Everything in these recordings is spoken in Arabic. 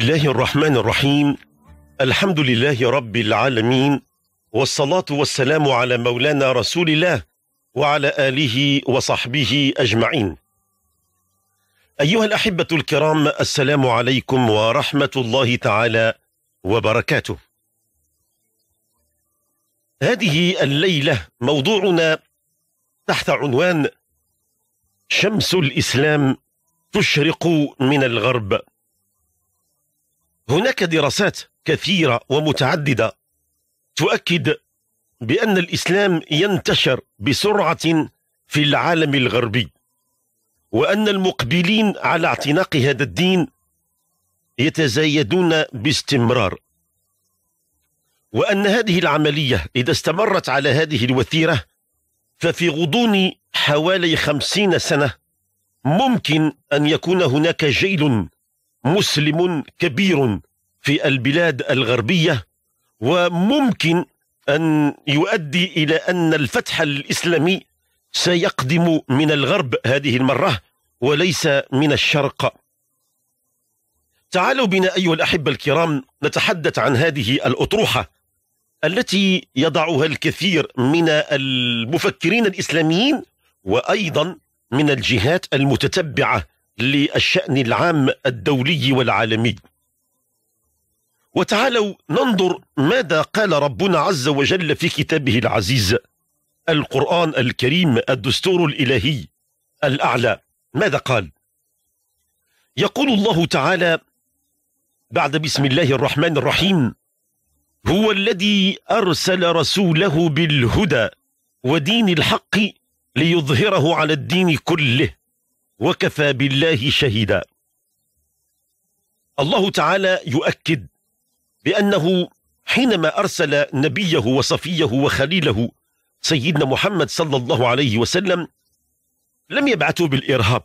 الله الرحمن الرحيم الحمد لله رب العالمين والصلاة والسلام على مولانا رسول الله وعلى آله وصحبه أجمعين أيها الأحبة الكرام السلام عليكم ورحمة الله تعالى وبركاته هذه الليلة موضوعنا تحت عنوان شمس الإسلام تشرق من الغرب هناك دراسات كثيرة ومتعددة تؤكد بأن الإسلام ينتشر بسرعة في العالم الغربي وأن المقبلين على اعتناق هذا الدين يتزايدون باستمرار وأن هذه العملية إذا استمرت على هذه الوتيرة ففي غضون حوالي خمسين سنة ممكن أن يكون هناك جيل مسلم كبير في البلاد الغربية وممكن أن يؤدي إلى أن الفتح الإسلامي سيقدم من الغرب هذه المرة وليس من الشرق تعالوا بنا أيها الأحبة الكرام نتحدث عن هذه الأطروحة التي يضعها الكثير من المفكرين الإسلاميين وأيضا من الجهات المتتبعة للشأن العام الدولي والعالمي وتعالوا ننظر ماذا قال ربنا عز وجل في كتابه العزيز القرآن الكريم الدستور الإلهي الأعلى ماذا قال يقول الله تعالى بعد بسم الله الرحمن الرحيم هو الذي أرسل رسوله بالهدى ودين الحق ليظهره على الدين كله وكفى بالله شهيدا الله تعالى يؤكد بأنه حينما أرسل نبيه وصفيه وخليله سيدنا محمد صلى الله عليه وسلم لم يبعثه بالإرهاب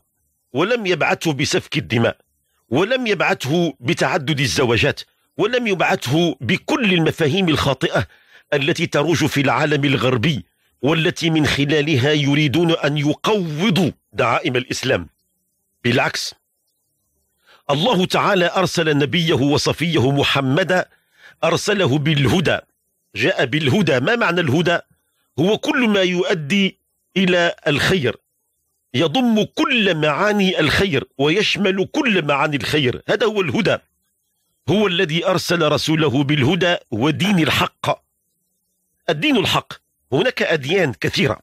ولم يبعثه بسفك الدماء ولم يبعثه بتعدد الزواجات ولم يبعثه بكل المفاهيم الخاطئة التي تروج في العالم الغربي والتي من خلالها يريدون أن يقوضوا دعائم الإسلام بالعكس الله تعالى أرسل نبيه وصفيه محمد أرسله بالهدى جاء بالهدى ما معنى الهدى؟ هو كل ما يؤدي إلى الخير يضم كل معاني الخير ويشمل كل معاني الخير هذا هو الهدى هو الذي أرسل رسوله بالهدى ودين الحق الدين الحق هناك أديان كثيرة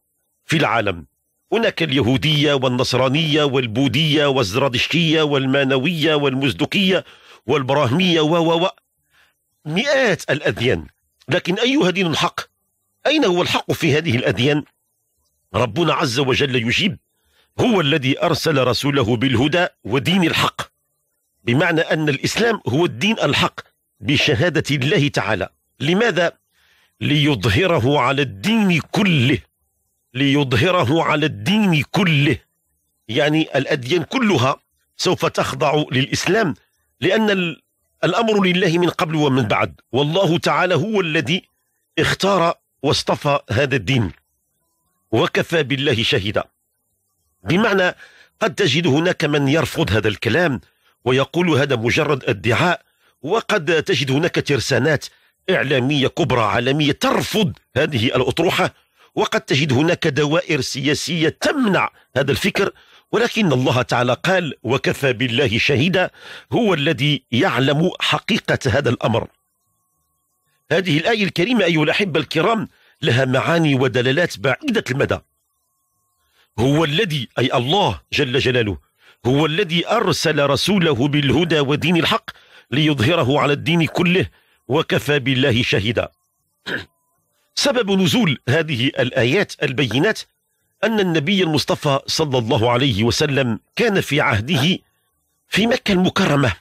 في العالم هناك اليهودية والنصرانية والبوذية والزرادشتية والمانوية والمزدقية والبراهمية و و و مئات الأديان لكن أيها دين الحق؟ أين هو الحق في هذه الأديان؟ ربنا عز وجل يجيب هو الذي أرسل رسوله بالهدى ودين الحق بمعنى أن الإسلام هو الدين الحق بشهادة الله تعالى لماذا؟ ليظهره على الدين كله ليظهره على الدين كله يعني الأديان كلها سوف تخضع للإسلام لأن الأمر لله من قبل ومن بعد والله تعالى هو الذي اختار واصطفى هذا الدين وكفى بالله شهيدا بمعنى قد تجد هناك من يرفض هذا الكلام ويقول هذا مجرد ادعاء وقد تجد هناك ترسانات إعلامية كبرى عالمية ترفض هذه الأطروحة وقد تجد هناك دوائر سياسية تمنع هذا الفكر ولكن الله تعالى قال وكفى بالله شهيدا هو الذي يعلم حقيقة هذا الأمر هذه الآية الكريمة أيها الأحبة الكرام لها معاني ودلالات بعيدة المدى هو الذي أي الله جل جلاله هو الذي أرسل رسوله بالهدى ودين الحق ليظهره على الدين كله وكفى بالله شهيدا سبب نزول هذه الآيات البينات أن النبي المصطفى صلى الله عليه وسلم كان في عهده في مكة المكرمة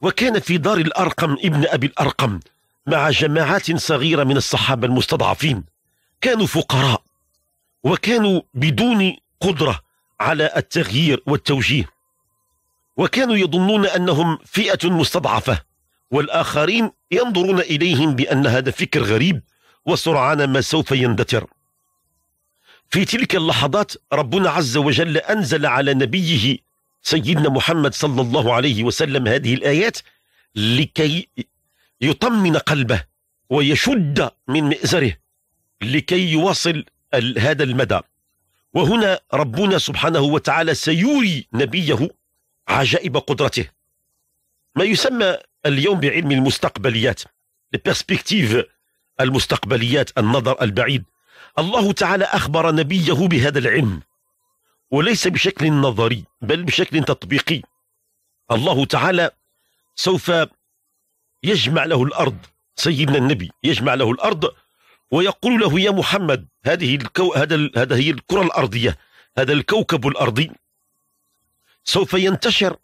وكان في دار الأرقم ابن أبي الأرقم مع جماعات صغيرة من الصحابة المستضعفين كانوا فقراء وكانوا بدون قدرة على التغيير والتوجيه وكانوا يظنون أنهم فئة مستضعفة والآخرين ينظرون إليهم بأن هذا فكر غريب وسرعان ما سوف يندثر في تلك اللحظات ربنا عز وجل أنزل على نبيه سيدنا محمد صلى الله عليه وسلم هذه الآيات لكي يطمن قلبه ويشد من مئزره لكي يواصل هذا المدى وهنا ربنا سبحانه وتعالى سيوري نبيه عجائب قدرته ما يسمى اليوم بعلم المستقبليات البيرسبكتيف المستقبليات النظر البعيد الله تعالى أخبر نبيه بهذا العلم وليس بشكل نظري بل بشكل تطبيقي الله تعالى سوف يجمع له الأرض سيدنا النبي يجمع له الأرض ويقول له يا محمد هذه الكو... هذا ال... هذا هي الكرة الأرضية هذا الكوكب الأرضي سوف ينتشر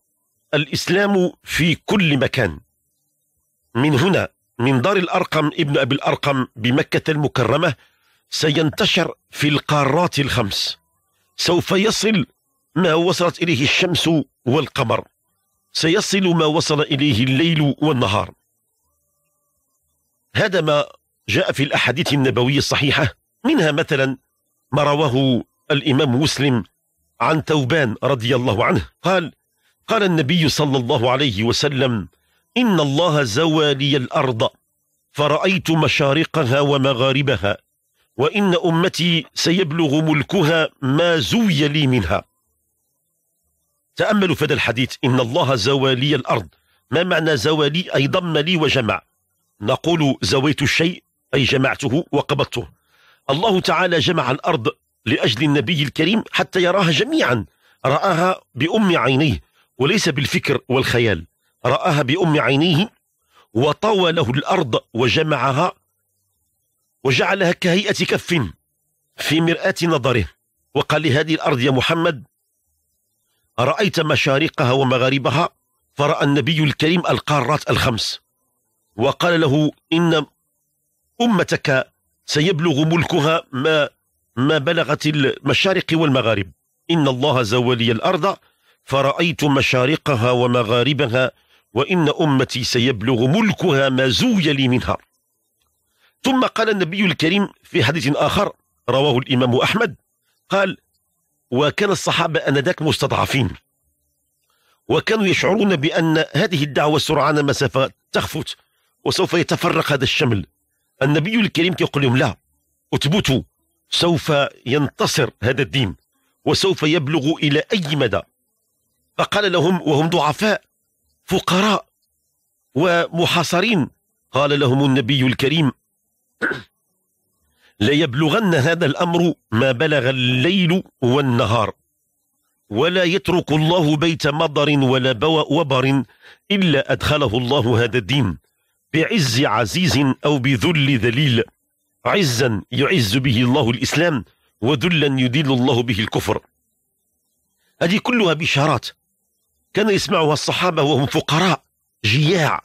الإسلام في كل مكان من هنا من دار الأرقم ابن أبي الأرقم بمكة المكرمة سينتشر في القارات الخمس سوف يصل ما وصلت إليه الشمس والقمر سيصل ما وصل إليه الليل والنهار هذا ما جاء في الأحاديث النبوية الصحيحة منها مثلا ما رواه الإمام مسلم عن توبان رضي الله عنه قال قال النبي صلى الله عليه وسلم إن الله زوى لي الأرض فرأيت مشارقها ومغاربها وإن أمتي سيبلغ ملكها ما زوي لي منها تأملوا في هذا الحديث إن الله زوى لي الأرض ما معنى زوى لي أي ضم لي وجمع نقول زويت الشيء أي جمعته وقبضته الله تعالى جمع الأرض لأجل النبي الكريم حتى يراها جميعا رآها بأم عينيه وليس بالفكر والخيال رآها بأم عينيه وطوى له الأرض وجمعها وجعلها كهيئة كف في مرآة نظره وقال لهذه الأرض يا محمد أرأيت مشارقها ومغاربها فرأى النبي الكريم القارات الخمس وقال له إن أمتك سيبلغ ملكها ما ما بلغت المشارق والمغارب إن الله زوى لي الأرض فرأيت مشارقها ومغاربها وإن أمتي سيبلغ ملكها ما زوي منها ثم قال النبي الكريم في حديث آخر رواه الإمام أحمد قال وكان الصحابة أنذاك مستضعفين وكانوا يشعرون بأن هذه الدعوة سرعان ما سوف تخفت وسوف يتفرق هذا الشمل النبي الكريم يقول لهم لا اثبتوا سوف ينتصر هذا الدين وسوف يبلغ إلى أي مدى فقال لهم وهم ضعفاء فقراء ومحاصرين قال لهم النبي الكريم ليبلغن هذا الأمر ما بلغ الليل والنهار ولا يترك الله بيت مضر ولا وبر إلا أدخله الله هذا الدين بعز عزيز أو بذل ذليل عزا يعز به الله الإسلام وذلا يدل الله به الكفر هذه كلها بشارات كان يسمعها الصحابة وهم فقراء جياع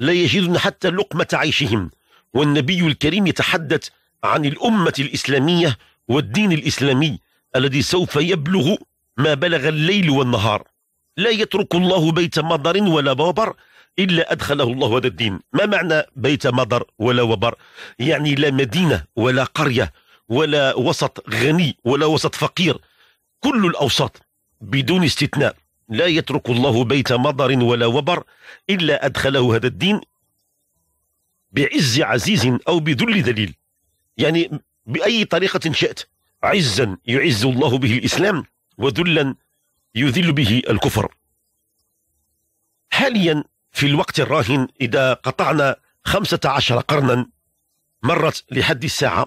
لا يجدون حتى لقمة عيشهم والنبي الكريم يتحدث عن الأمة الإسلامية والدين الإسلامي الذي سوف يبلغ ما بلغ الليل والنهار لا يترك الله بيت مضر ولا وبر إلا أدخله الله هذا الدين ما معنى بيت مضر ولا وبر يعني لا مدينة ولا قرية ولا وسط غني ولا وسط فقير كل الأوساط بدون استثناء لا يترك الله بيت مضر ولا وبر إلا أدخله هذا الدين بعز عزيز أو بذل ذليل يعني بأي طريقة شئت عزا يعز الله به الإسلام وذلا يذل به الكفر حاليا في الوقت الراهن إذا قطعنا خمسة عشر قرنا مرت لحد الساعة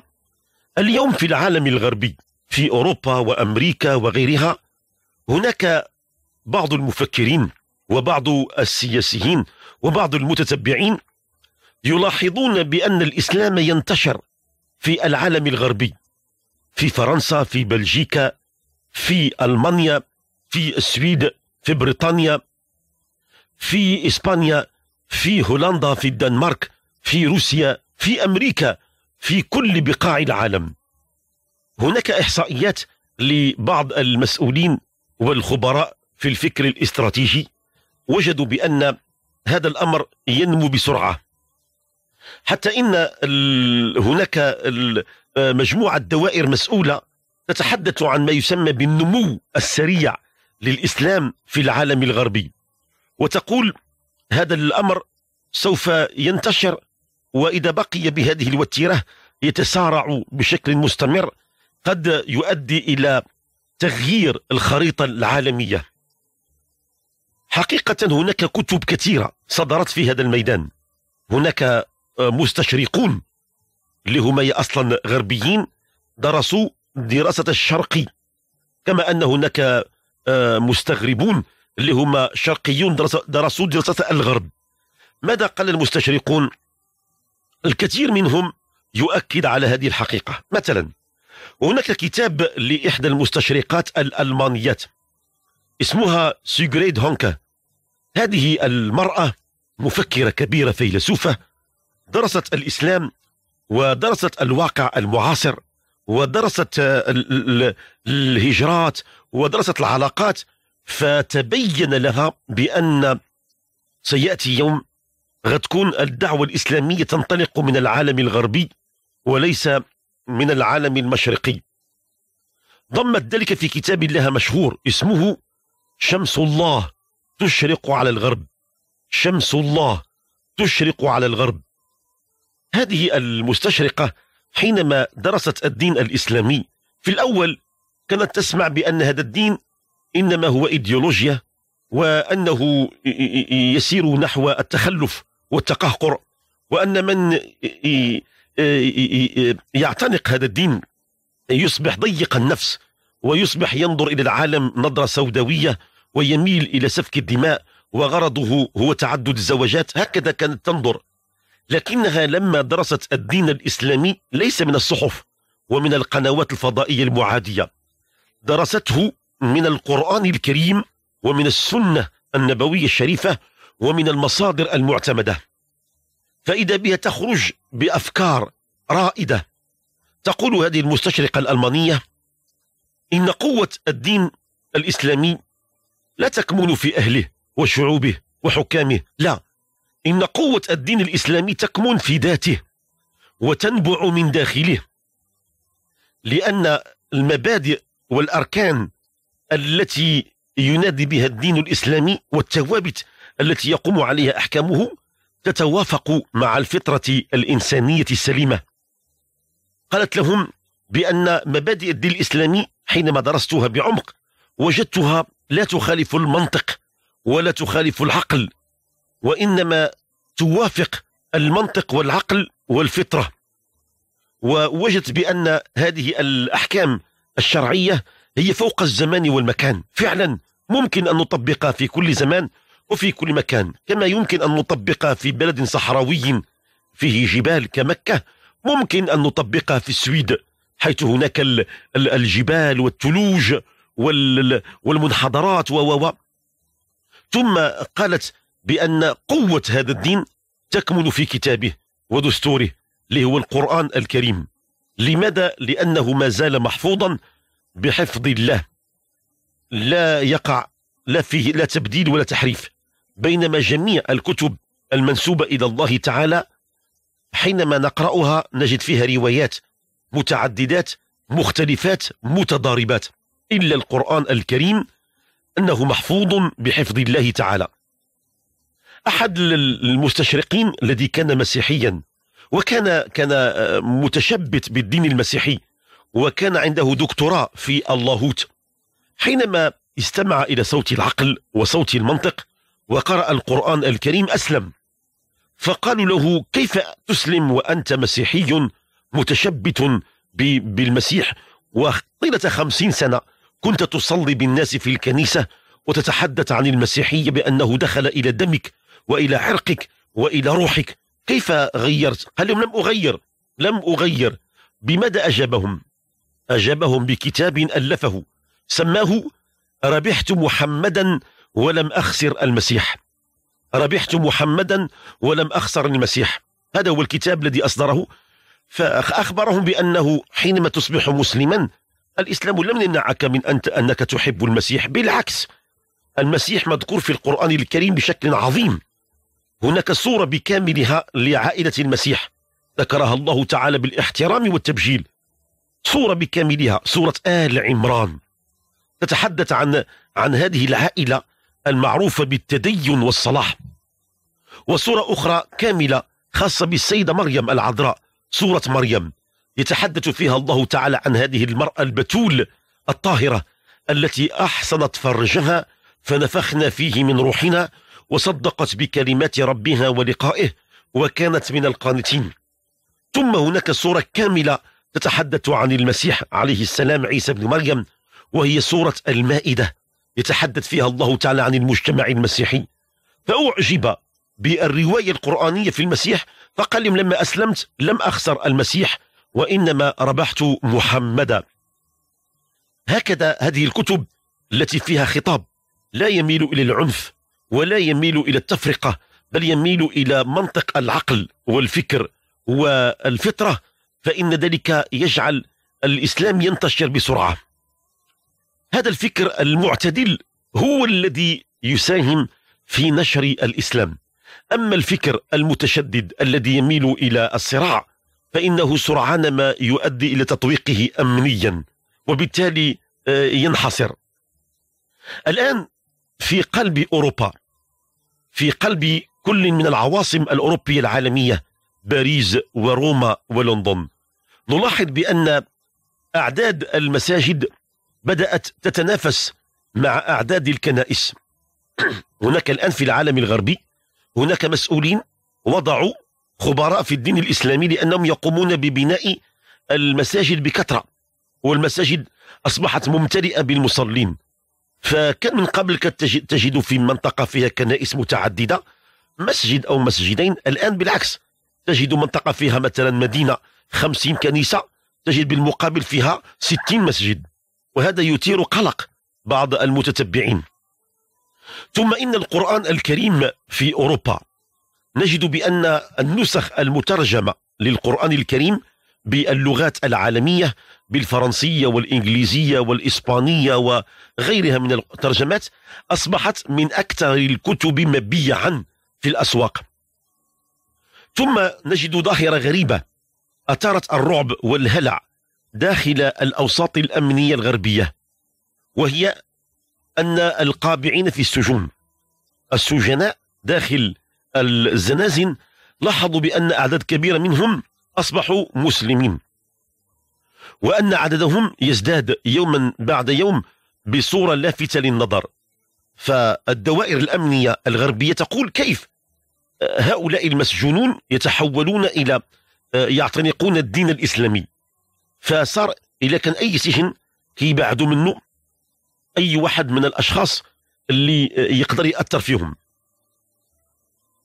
اليوم في العالم الغربي في أوروبا وأمريكا وغيرها هناك بعض المفكرين وبعض السياسيين وبعض المتتبعين يلاحظون بأن الإسلام ينتشر في العالم الغربي في فرنسا في بلجيكا في ألمانيا في السويد في بريطانيا في إسبانيا في هولندا في الدنمارك في روسيا في أمريكا في كل بقاع العالم هناك إحصائيات لبعض المسؤولين والخبراء في الفكر الاستراتيجي وجدوا بأن هذا الأمر ينمو بسرعة حتى إن هناك مجموعة دوائر مسؤولة تتحدث عن ما يسمى بالنمو السريع للإسلام في العالم الغربي وتقول هذا الأمر سوف ينتشر وإذا بقي بهذه الوتيرة يتسارع بشكل مستمر قد يؤدي إلى تغيير الخريطة العالمية حقيقة هناك كتب كثيرة صدرت في هذا الميدان هناك آه، مستشرقون اللي هما أصلا غربيين درسوا دراسة الشرقي كما أن هناك آه، مستغربون اللي هما شرقيون درسوا دراسة الغرب ماذا قال المستشرقون الكثير منهم يؤكد على هذه الحقيقة مثلا هناك كتاب لإحدى المستشرقات الألمانيات اسمها سيغريد هونكا هذه المرأة مفكرة كبيرة فيلسوفة درست الإسلام ودرست الواقع المعاصر ودرست الهجرات ودرست العلاقات فتبين لها بأن سيأتي يوم غتكون الدعوة الإسلامية تنطلق من العالم الغربي وليس من العالم المشرقي ضمت ذلك في كتاب لها مشهور اسمه شمس الله تشرق على الغرب شمس الله تشرق على الغرب هذه المستشرقة حينما درست الدين الإسلامي في الأول كانت تسمع بأن هذا الدين إنما هو إيديولوجيا وأنه يسير نحو التخلف والتقهقر وأن من يعتنق هذا الدين يصبح ضيق النفس ويصبح ينظر إلى العالم نظرة سوداوية ويميل إلى سفك الدماء وغرضه هو تعدد الزواجات هكذا كانت تنظر لكنها لما درست الدين الإسلامي ليس من الصحف ومن القنوات الفضائية المعادية درسته من القرآن الكريم ومن السنة النبوية الشريفة ومن المصادر المعتمدة فإذا بها تخرج بأفكار رائدة تقول هذه المستشرقة الألمانية إن قوة الدين الإسلامي لا تكمن في أهله وشعوبه وحكامه لا إن قوة الدين الإسلامي تكمن في ذاته وتنبع من داخله لأن المبادئ والأركان التي ينادي بها الدين الإسلامي والثوابت التي يقوم عليها أحكامه تتوافق مع الفطرة الإنسانية السليمة قالت لهم بأن مبادئ الدين الإسلامي حينما درستها بعمق وجدتها لا تخالف المنطق ولا تخالف العقل وإنما توافق المنطق والعقل والفطرة ووجدت بأن هذه الأحكام الشرعية هي فوق الزمان والمكان فعلا ممكن أن نطبقها في كل زمان وفي كل مكان كما يمكن أن نطبقها في بلد صحراوي فيه جبال كمكة ممكن أن نطبقها في السويد حيث هناك الجبال والثلوج وال والمنحدرات و و ثم قالت بأن قوة هذا الدين تكمن في كتابه ودستوره اللي هو القرآن الكريم لماذا؟ لأنه ما زال محفوظا بحفظ الله لا يقع لا فيه لا تبديل ولا تحريف بينما جميع الكتب المنسوبة إلى الله تعالى حينما نقرأها نجد فيها روايات متعددات مختلفات متضاربات إلا القرآن الكريم أنه محفوظ بحفظ الله تعالى أحد المستشرقين الذي كان مسيحيا وكان كان آه، متشبت بالدين المسيحي وكان عنده دكتوراه في اللاهوت حينما استمع إلى صوت العقل وصوت المنطق وقرأ القرآن الكريم أسلم فقالوا له كيف تسلم وأنت مسيحي متشبت بالمسيح وطيلة خمسين سنة كنت تصلي بالناس في الكنيسة وتتحدث عن المسيحية بأنه دخل إلى دمك وإلى عرقك وإلى روحك كيف غيرت؟ لهم لم أغير لم أغير بماذا أجابهم؟ أجابهم بكتاب ألفه سماه ربحت محمدا ولم أخسر المسيح ربحت محمدا ولم أخسر المسيح هذا هو الكتاب الذي أصدره فأخبرهم بأنه حينما تصبح مسلما الإسلام لم يمنعك من أن أنك تحب المسيح بالعكس المسيح مذكور في القرآن الكريم بشكل عظيم هناك صورة بكاملها لعائلة المسيح ذكرها الله تعالى بالاحترام والتبجيل صورة بكاملها صورة آل عمران تتحدث عن عن هذه العائلة المعروفة بالتدين والصلاح وصورة أخرى كاملة خاصة بالسيدة مريم العذراء صورة مريم يتحدث فيها الله تعالى عن هذه المرأة البتول الطاهرة التي أحصنت فرجها فنفخنا فيه من روحنا وصدقت بكلمات ربها ولقائه وكانت من القانتين ثم هناك سورة كاملة تتحدث عن المسيح عليه السلام عيسى بن مريم وهي سورة المائدة يتحدث فيها الله تعالى عن المجتمع المسيحي فأعجب بالرواية القرآنية في المسيح فقال لهم لما أسلمت لم أخسر المسيح وإنما ربحت محمدا هكذا هذه الكتب التي فيها خطاب لا يميل إلى العنف ولا يميل إلى التفرقة بل يميل إلى منطق العقل والفكر والفطرة فإن ذلك يجعل الإسلام ينتشر بسرعة هذا الفكر المعتدل هو الذي يساهم في نشر الإسلام أما الفكر المتشدد الذي يميل إلى الصراع فإنه سرعان ما يؤدي إلى تطويقه أمنيا وبالتالي آه، ينحصر الآن في قلب أوروبا في قلب كل من العواصم الأوروبية العالمية باريس وروما ولندن نلاحظ بأن أعداد المساجد بدأت تتنافس مع أعداد الكنائس هناك الآن في العالم الغربي هناك مسؤولين وضعوا خبراء في الدين الإسلامي لأنهم يقومون ببناء المساجد بكثرة والمساجد أصبحت ممتلئة بالمصلين فكان من قبل تجد في منطقة فيها كنائس متعددة مسجد أو مسجدين الآن بالعكس تجد منطقة فيها مثلا مدينة خمسين كنيسة تجد بالمقابل فيها ستين مسجد وهذا يثير قلق بعض المتتبعين ثم إن القرآن الكريم في أوروبا نجد بأن النسخ المترجمة للقرآن الكريم باللغات العالمية بالفرنسية والإنجليزية والإسبانية وغيرها من الترجمات أصبحت من أكثر الكتب مبيعا في الأسواق ثم نجد ظاهرة غريبة أثارت الرعب والهلع داخل الأوساط الأمنية الغربية وهي أن القابعين في السجون السجناء داخل الزنازن لاحظوا بأن أعداد كبيرة منهم أصبحوا مسلمين وأن عددهم يزداد يوما بعد يوم بصورة لافتة للنظر فالدوائر الأمنية الغربية تقول كيف هؤلاء المسجونون يتحولون إلى آه، يعتنقون الدين الإسلامي فصار إلى كان أي سجن كيبعدوا منه أي واحد من الأشخاص اللي آه، يقدر يأثر فيهم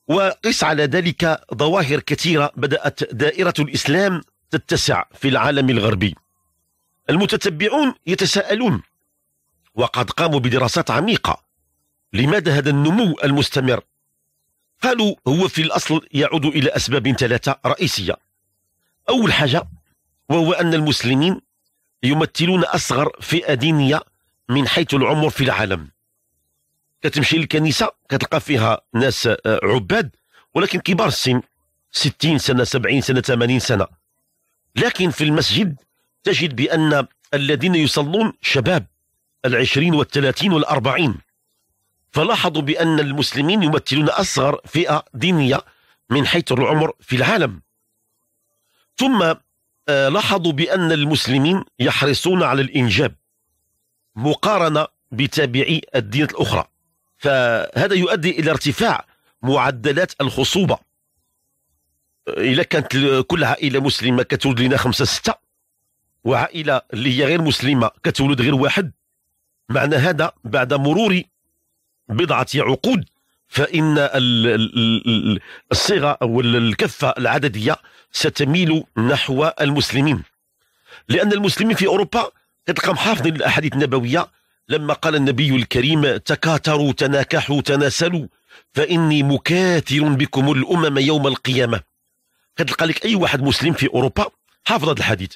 وقس على ذلك ظواهر كثيرة بدأت دائرة الإسلام تتسع في العالم الغربي المتتبعون يتساءلون وقد قاموا بدراسات عميقة لماذا هذا النمو المستمر قالوا هو في الأصل يعود إلى أسباب ثلاثة رئيسية أول حاجة وهو أن المسلمين يمثلون أصغر فئة دينية من حيث العمر في العالم كتمشي للكنيسه كتلقى فيها ناس آه، عباد ولكن كبار السن 60 سنه 70 سنه 80 سنه لكن في المسجد تجد بان الذين يصلون شباب العشرين والثلاثين والأربعين فلاحظوا بأن المسلمين يمثلون أصغر فئة دينية من حيث العمر في العالم ثم آه، لاحظوا بأن المسلمين يحرصون على الإنجاب مقارنة بتابعي الدين الأخرى فهذا يؤدي إلى ارتفاع معدلات الخصوبة إذا كانت كل عائلة مسلمة كتولد لنا خمسة ستة وعائلة اللي هي غير مسلمة كتولد غير واحد معنى هذا بعد مرور بضعة عقود فإن الصيغة أو الكفة العددية ستميل نحو المسلمين لأن المسلمين في أوروبا كتلقى محافظين للاحاديث النبوية لما قال النبي الكريم تكاتروا تناكحوا تناسلوا فإني مكاثر بكم الأمم يوم القيامة قد لك أي واحد مسلم في أوروبا حافظ هذا الحديث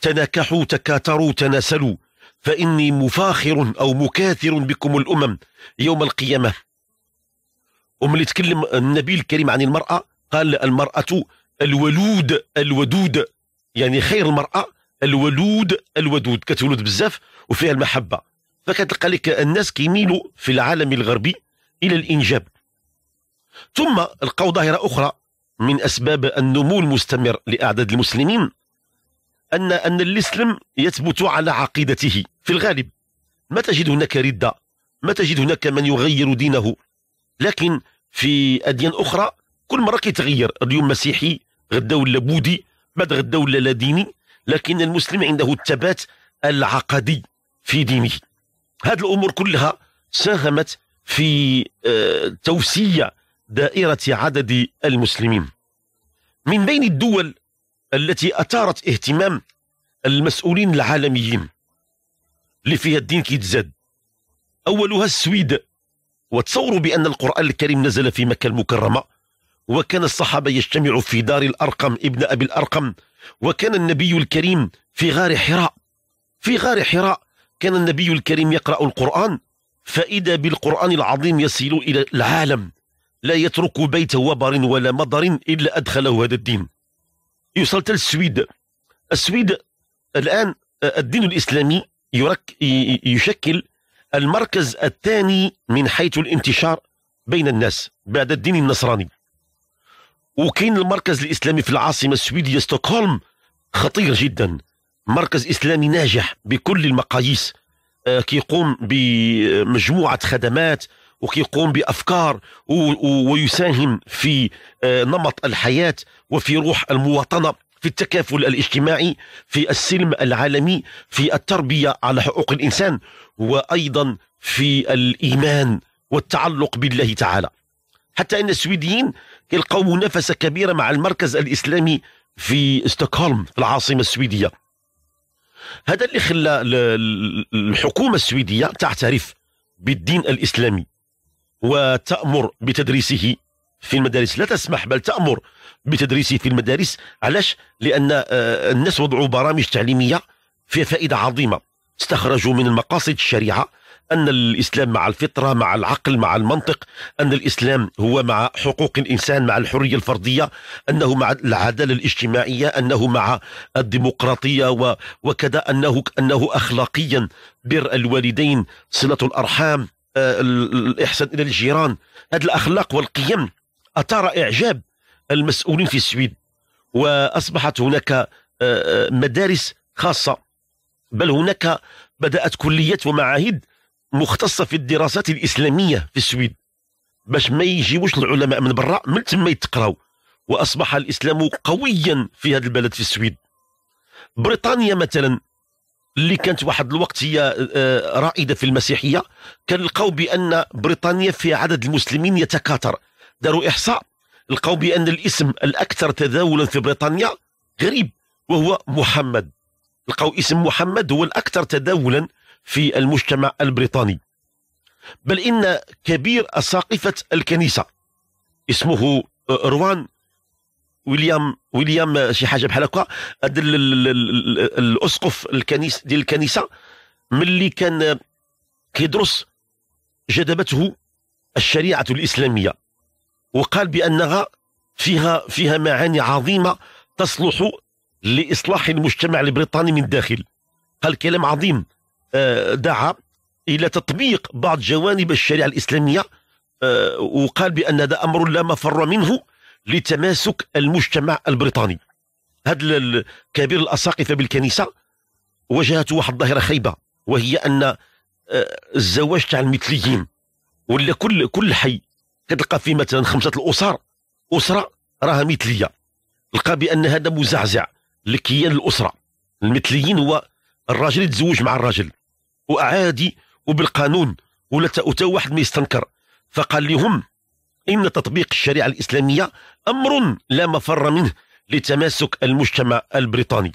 تناكحوا تكاتروا تناسلوا فإني مفاخر أو مكاثر بكم الأمم يوم القيامة وملي تكلم النبي الكريم عن المرأة قال المرأة الولود الودود يعني خير المرأة الولود الودود كتولد بزاف وفيها المحبة فكتلقى لك الناس كيميلوا في العالم الغربي الى الانجاب ثم لقوا ظاهره اخرى من اسباب النمو المستمر لاعداد المسلمين ان ان الاسلام يثبت على عقيدته في الغالب ما تجد هناك رده ما تجد هناك من يغير دينه لكن في اديان اخرى كل مره كيتغير اليوم مسيحي غدا ولا بوذي بعد غدا ولا لا ديني لكن المسلم عنده الثبات العقدي في دينه هذه الأمور كلها ساهمت في آه، توسيع دائرة عدد المسلمين من بين الدول التي أثارت اهتمام المسؤولين العالميين اللي فيها الدين كيتزاد أولها السويد وتصوروا بأن القرآن الكريم نزل في مكة المكرمة وكان الصحابة يجتمع في دار الأرقم ابن أبي الأرقم وكان النبي الكريم في غار حراء في غار حراء كان النبي الكريم يقرأ القرآن فإذا بالقرآن العظيم يصل إلى العالم لا يترك بيت وبر ولا مضر إلا أدخله هذا الدين يوصل السويد السويد الآن الدين الإسلامي يرك يشكل المركز الثاني من حيث الانتشار بين الناس بعد الدين النصراني وكاين المركز الإسلامي في العاصمة السويدية ستوكهولم خطير جدا مركز إسلامي ناجح بكل المقاييس آه، كيقوم بمجموعة خدمات وكيقوم بأفكار ويساهم في آه، نمط الحياة وفي روح المواطنة في التكافل الاجتماعي في السلم العالمي في التربية على حقوق الإنسان وأيضا في الإيمان والتعلق بالله تعالى حتى أن السويديين يلقوا منافسة كبيرة مع المركز الإسلامي في ستوكهولم العاصمة السويدية هذا اللي خلى الحكومه السويديه تعترف بالدين الاسلامي وتامر بتدريسه في المدارس لا تسمح بل تامر بتدريسه في المدارس علاش لان آه، الناس وضعوا برامج تعليميه فيها فائده عظيمه استخرجوا من المقاصد الشريعه أن الإسلام مع الفطرة مع العقل مع المنطق أن الإسلام هو مع حقوق الإنسان مع الحرية الفردية أنه مع العدالة الاجتماعية أنه مع الديمقراطية وكذا أنه, أنه أخلاقيا بر الوالدين صلة الأرحام آه، الإحسان إلى الجيران هذه الأخلاق والقيم أثار إعجاب المسؤولين في السويد وأصبحت هناك آه، آه، مدارس خاصة بل هناك بدأت كليات ومعاهد مختصه في الدراسات الاسلاميه في السويد باش ما يجيوش العلماء من برا من تما يتقراو واصبح الاسلام قويا في هذا البلد في السويد بريطانيا مثلا اللي كانت واحد الوقت هي آه، آه، رائده في المسيحيه كان لقوا بان بريطانيا في عدد المسلمين يتكاثر داروا احصاء لقاو بان الاسم الاكثر تداولا في بريطانيا غريب وهو محمد لقاو اسم محمد هو الاكثر تداولا في المجتمع البريطاني بل إن كبير أساقفة الكنيسة اسمه آه، روان ويليام ويليام شي حاجه بحال هكا الاسقف الكنيس ديال الكنيسه ملي كان كيدرس جذبته الشريعه الاسلاميه وقال بانها فيها فيها معاني عظيمه تصلح لاصلاح المجتمع البريطاني من الداخل قال كلام عظيم دعا إلى تطبيق بعض جوانب الشريعة الإسلامية آه، وقال بأن هذا أمر لا مفر منه لتماسك المجتمع البريطاني هذا كبير الأساقفة بالكنيسة واجهته واحد الظاهرة خيبة وهي أن آه، الزواج تاع المثليين ولا كل كل حي كتلقى فيه مثلا خمسة الأسر أسرة راها مثلية لقى بأن هذا مزعزع لكيان الأسرة المثليين هو الراجل يتزوج مع الراجل وعادي وبالقانون ولا تا واحد ما يستنكر فقال لهم إن تطبيق الشريعة الإسلامية أمر لا مفر منه لتماسك المجتمع البريطاني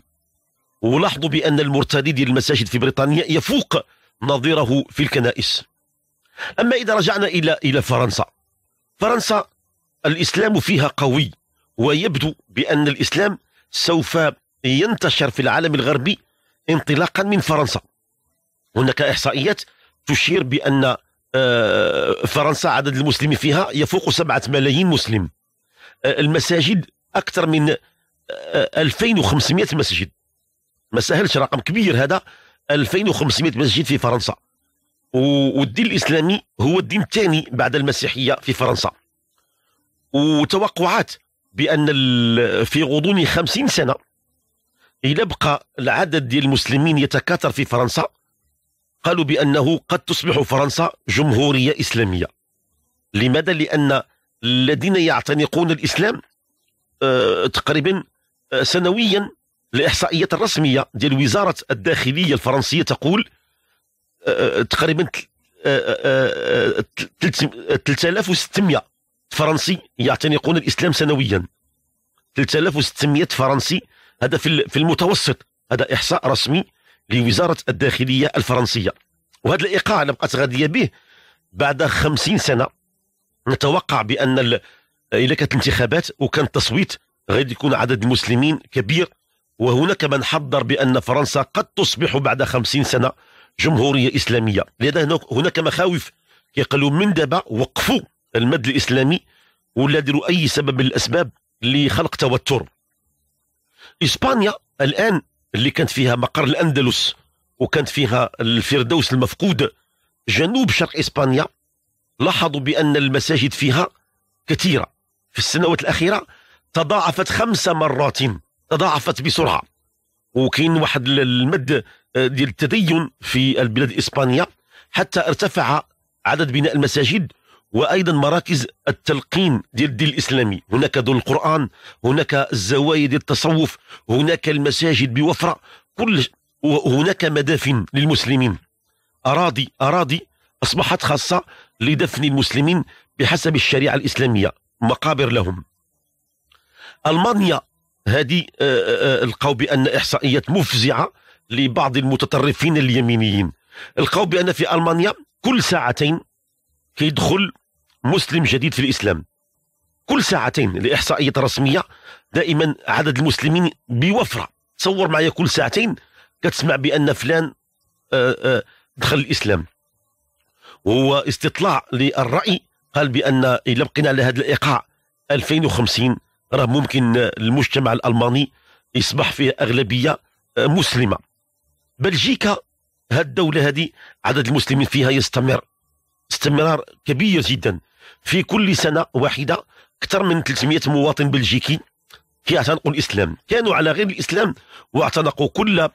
ولاحظوا بأن المرتدي ديال المساجد في بريطانيا يفوق نظيره في الكنائس أما إذا رجعنا إلى إلى فرنسا فرنسا الإسلام فيها قوي ويبدو بأن الإسلام سوف ينتشر في العالم الغربي انطلاقا من فرنسا هناك إحصائيات تشير بأن آه، فرنسا عدد المسلمين فيها يفوق سبعة ملايين مسلم آه، المساجد أكثر من 2500 آه، مسجد ما سهلش رقم كبير هذا 2500 مسجد في فرنسا والدين الإسلامي هو الدين الثاني بعد المسيحية في فرنسا وتوقعات بأن في غضون 50 سنة الى بقى العدد ديال المسلمين يتكاثر في فرنسا قالوا بأنه قد تصبح فرنسا جمهورية إسلامية لماذا؟ لأن الذين يعتنقون الإسلام آه، تقريبا آه، سنويا الإحصائيات الرسمية ديال وزارة الداخلية الفرنسية تقول آه، تقريبا 3600 فرنسي يعتنقون الاسلام سنويا 3600 فرنسي هذا في المتوسط هذا احصاء رسمي لوزاره الداخليه الفرنسيه وهذا الايقاع اللي بقات غاديه به بعد خمسين سنه نتوقع بان الا كانت الانتخابات وكان التصويت غادي يكون عدد المسلمين كبير وهناك من حضر بان فرنسا قد تصبح بعد خمسين سنه جمهوريه اسلاميه لذا هناك مخاوف كيقولوا من دابا وقفوا المد الاسلامي ولا ديروا اي سبب من الاسباب لخلق توتر اسبانيا الان اللي كانت فيها مقر الأندلس وكانت فيها الفردوس المفقود جنوب شرق إسبانيا لاحظوا بأن المساجد فيها كثيرة في السنوات الأخيرة تضاعفت خمس مرات تضاعفت بسرعة وكاين واحد المد ديال التدين في البلاد الإسبانية حتى ارتفع عدد بناء المساجد وايضا مراكز التلقين ديال الدين الاسلامي هناك دور القران هناك الزوايا ديال التصوف هناك المساجد بوفره كل وهناك مدافن للمسلمين اراضي اراضي اصبحت خاصه لدفن المسلمين بحسب الشريعه الاسلاميه مقابر لهم المانيا هذه لقوا بان احصائيات مفزعه لبعض المتطرفين اليمينيين لقوا بان في المانيا كل ساعتين كيدخل مسلم جديد في الإسلام كل ساعتين لإحصائية رسمية دائما عدد المسلمين بوفرة تصور معي كل ساعتين كتسمع بأن فلان آه، آه، دخل الإسلام وهو استطلاع للرأي قال بأن إلا بقينا على هذا الإيقاع 2050 راه ممكن المجتمع الألماني يصبح فيه أغلبية آه، مسلمة بلجيكا هذه الدولة هذه عدد المسلمين فيها يستمر استمرار كبير جدا في كل سنه واحده اكثر من 300 مواطن بلجيكي كيعتنقوا الاسلام كانوا على غير الاسلام واعتنقوا كل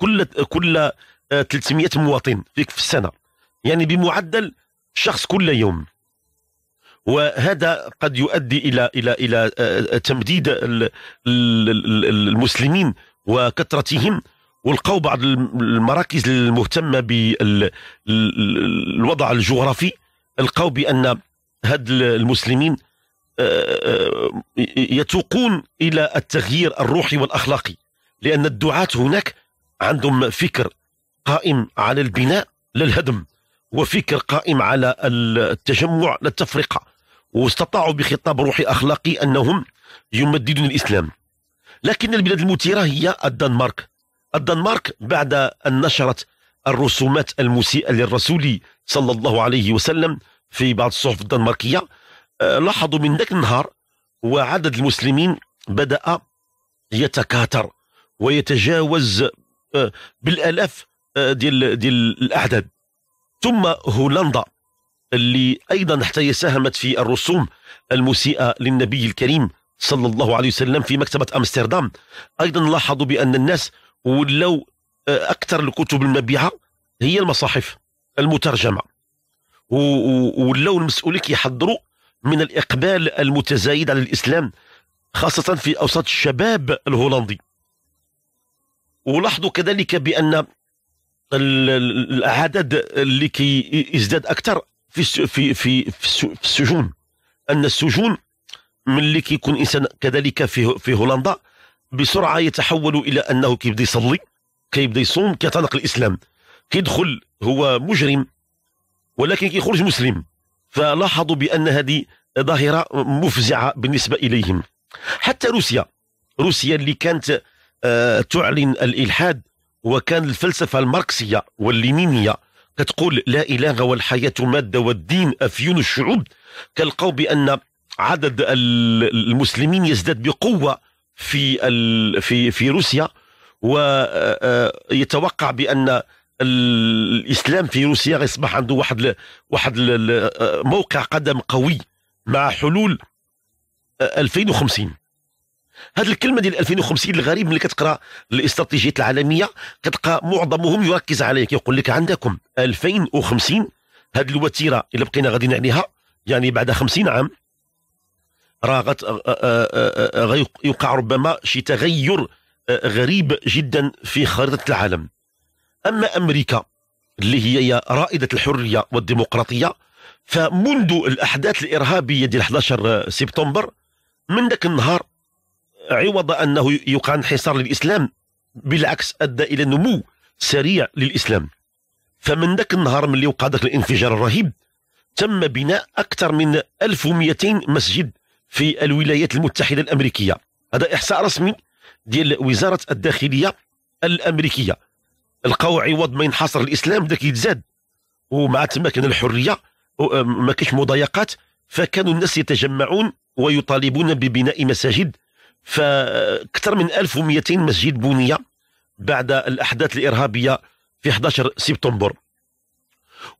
كل كل 300 آه، مواطن في السنه يعني بمعدل شخص كل يوم وهذا قد يؤدي الى الى الى آه، تمديد المسلمين وكثرتهم ولقوا بعض المراكز المهتمه بالوضع الجغرافي لقوا بان هاد المسلمين آه، آه، يتوقون إلى التغيير الروحي والأخلاقي لأن الدعاة هناك عندهم فكر قائم على البناء للهدم وفكر قائم على التجمع للتفرقة واستطاعوا بخطاب روحي أخلاقي أنهم يمددون الإسلام لكن البلاد المثيرة هي الدنمارك الدنمارك بعد أن نشرت الرسومات المسيئة للرسول صلى الله عليه وسلم في بعض الصحف الدنماركيه آه، لاحظوا من ذاك النهار وعدد المسلمين بدا يتكاثر ويتجاوز آه، بالالاف آه، ديال ديال الاعداد ثم هولندا اللي ايضا حتى هي ساهمت في الرسوم المسيئه للنبي الكريم صلى الله عليه وسلم في مكتبه امستردام ايضا لاحظوا بان الناس ولو اكثر الكتب المبيعه هي المصاحف المترجمه ولاو المسؤولين كيحضروا من الاقبال المتزايد على الاسلام خاصه في اوساط الشباب الهولندي ولاحظوا كذلك بان العدد اللي كيزداد اكثر في في في في السجون ان السجون ملي كيكون انسان كذلك في في هولندا بسرعه يتحول الى انه كيبدا يصلي كيبدا يصوم كيعتنق الاسلام كيدخل هو مجرم ولكن كيخرج مسلم فلاحظوا بأن هذه ظاهرة مفزعة بالنسبة إليهم حتى روسيا روسيا اللي كانت آه، تعلن الإلحاد وكان الفلسفة الماركسية واللينينية كتقول لا إله والحياة مادة والدين أفيون الشعوب كلقوا بأن عدد المسلمين يزداد بقوة في في في روسيا ويتوقع آه، آه، بأن الاسلام في روسيا يصبح عنده واحد ل... واحد ل... آه، موقع قدم قوي مع حلول 2050 آه، هذه الكلمه ديال 2050 الغريب ملي كتقرا الاستراتيجيات العالميه كتلقى معظمهم يركز عليها كيقول لك عندكم 2050 هذه الوتيره الا بقينا غادي عليها يعني بعد 50 عام راه آه، غيوقع ربما شي تغير غريب جدا في خريطه العالم أما أمريكا اللي هي رائدة الحرية والديمقراطية فمنذ الأحداث الإرهابية ديال 11 سبتمبر من ذاك النهار عوض أنه يقع انحصار للإسلام بالعكس أدى إلى نمو سريع للإسلام فمن ذاك النهار من اللي وقع ذاك الانفجار الرهيب تم بناء أكثر من 1200 مسجد في الولايات المتحدة الأمريكية هذا إحصاء رسمي ديال وزارة الداخلية الأمريكية القوى عوض ما ينحصر الاسلام بدا كيتزاد ومع تما كان الحريه وما كاش مضايقات فكانوا الناس يتجمعون ويطالبون ببناء مساجد فاكثر من 1200 مسجد بني بعد الاحداث الارهابيه في 11 سبتمبر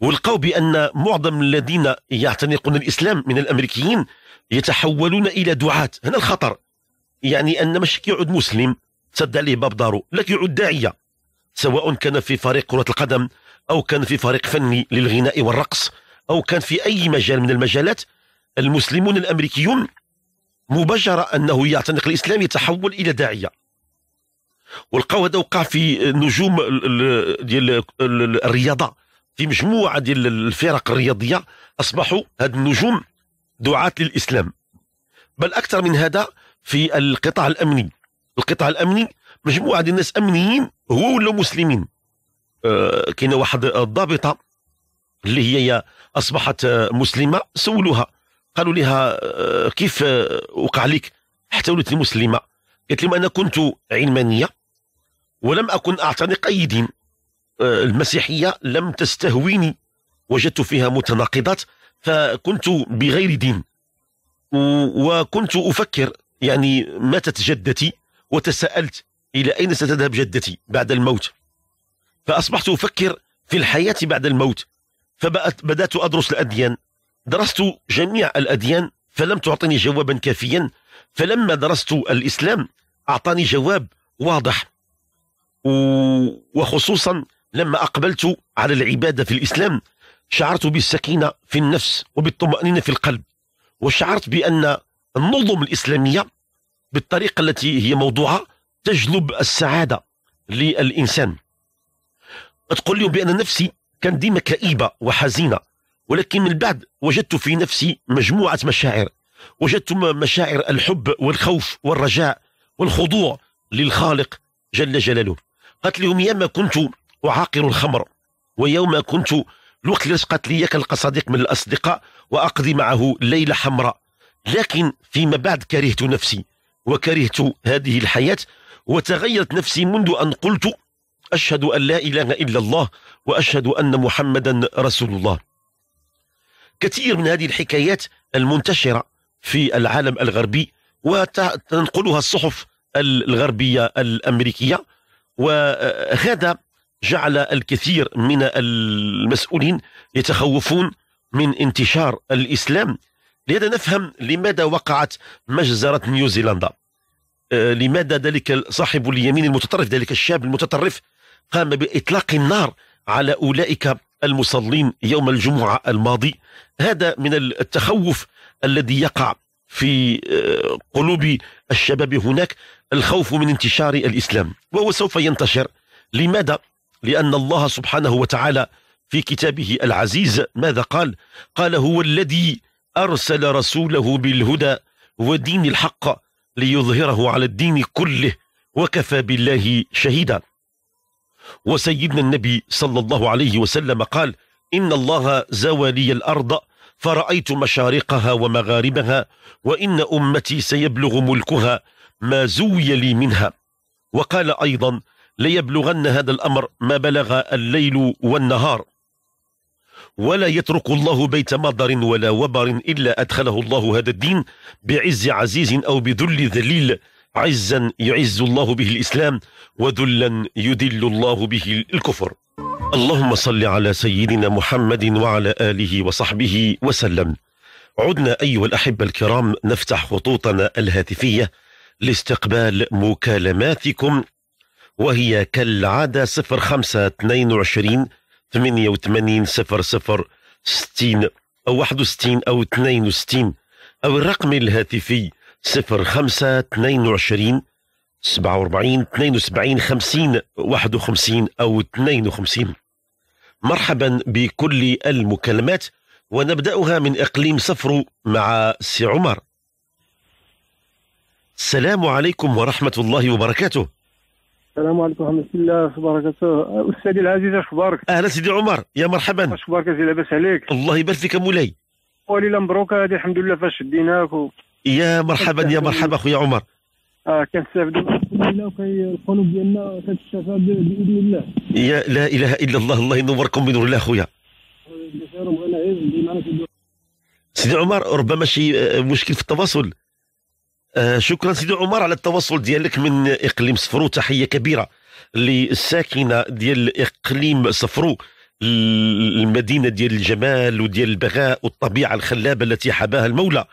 ولقوا بان معظم الذين يعتنقون الاسلام من الامريكيين يتحولون الى دعاه هنا الخطر يعني ان ماشي كيعود مسلم سد عليه باب دارو لا يعود داعيه سواء كان في فريق كرة القدم أو كان في فريق فني للغناء والرقص أو كان في أي مجال من المجالات المسلمون الأمريكيون مباشرة أنه يعتنق الإسلام يتحول إلى داعية ولقاو هذا وقع في نجوم ديال الرياضة في مجموعة ديال الفرق الرياضية أصبحوا هاد النجوم دعاة للإسلام بل أكثر من هذا في القطاع الأمني القطاع الأمني مجموعة ديال الناس أمنيين هو ولا مسلمين آه، كاينه واحد الضابطه اللي هي اصبحت آه، مسلمه سولوها قالوا لها آه، كيف وقع لك حتى ولت مسلمه قالت لهم انا كنت علمانيه ولم اكن اعتنق اي دين المسيحيه لم تستهويني وجدت فيها متناقضات فكنت بغير دين وكنت افكر يعني ماتت جدتي وتساءلت إلى أين ستذهب جدتي بعد الموت فأصبحت أفكر في الحياة بعد الموت فبدأت أدرس الأديان درست جميع الأديان فلم تعطيني جوابا كافيا فلما درست الإسلام أعطاني جواب واضح وخصوصا لما أقبلت على العبادة في الإسلام شعرت بالسكينة في النفس وبالطمأنينة في القلب وشعرت بأن النظم الإسلامية بالطريقة التي هي موضوعة تجلب السعاده للانسان تقول لي بان نفسي كان ديما كئيبه وحزينه ولكن من بعد وجدت في نفسي مجموعه مشاعر وجدت مشاعر الحب والخوف والرجاء والخضوع للخالق جل جلاله قالت لهم ياما كنت اعاقر الخمر ويوم كنت الوقت اللي قالت لي صديق من الاصدقاء واقضي معه ليله حمراء لكن فيما بعد كرهت نفسي وكرهت هذه الحياه وتغيرت نفسي منذ أن قلت أشهد أن لا إله إلا الله وأشهد أن محمدا رسول الله كثير من هذه الحكايات المنتشرة في العالم الغربي وتنقلها الصحف الغربية الأمريكية وهذا جعل الكثير من المسؤولين يتخوفون من انتشار الإسلام لهذا نفهم لماذا وقعت مجزرة نيوزيلندا آه، لماذا ذلك صاحب اليمين المتطرف ذلك الشاب المتطرف قام بإطلاق النار على أولئك المصلين يوم الجمعة الماضي هذا من التخوف الذي يقع في آه، قلوب الشباب هناك الخوف من انتشار الإسلام وهو سوف ينتشر لماذا؟ لأن الله سبحانه وتعالى في كتابه العزيز ماذا قال؟ قال هو الذي أرسل رسوله بالهدى ودين الحق ليظهره على الدين كله وكفى بالله شهيدا وسيدنا النبي صلى الله عليه وسلم قال إن الله زوى لي الأرض فرأيت مشارقها ومغاربها وإن أمتي سيبلغ ملكها ما زوي لي منها وقال أيضا ليبلغن هذا الأمر ما بلغ الليل والنهار ولا يترك الله بيت مضر ولا وبر إلا أدخله الله هذا الدين بعز عزيز أو بذل ذليل عزا يعز الله به الإسلام وذلا يذل الله به الكفر اللهم صل على سيدنا محمد وعلى آله وصحبه وسلم عدنا أيها الأحبة الكرام نفتح خطوطنا الهاتفية لاستقبال مكالماتكم وهي كالعادة 05 22 88 00 60 أو 61 أو 62 أو الرقم الهاتفي 05 22 47 72 50 51 أو 52 مرحبا بكل المكالمات ونبدأها من إقليم صفرو مع سي عمر السلام عليكم ورحمة الله وبركاته السلام عليكم ورحمة الله وبركاته أستاذي العزيز أخبارك أهلا سيدي عمر يا مرحبا أخبارك سيدي لاباس عليك الله يبارك فيك مولاي وليلة مبروك هذه الحمد لله فاش شديناك و... يا مرحبا يا مرحبا خويا عمر اه كنستافدوا لله القلوب ديالنا كتشفى باذن الله يا لا اله الا الله الله ينوركم بنور الله خويا سيدي عمر ربما شي آه، مشكل في التواصل آه شكرا سيدي عمر على التواصل ديالك من اقليم صفرو تحيه كبيره للساكنه ديال اقليم صفرو المدينه ديال الجمال وديال البغاء والطبيعه الخلابه التي حباها المولى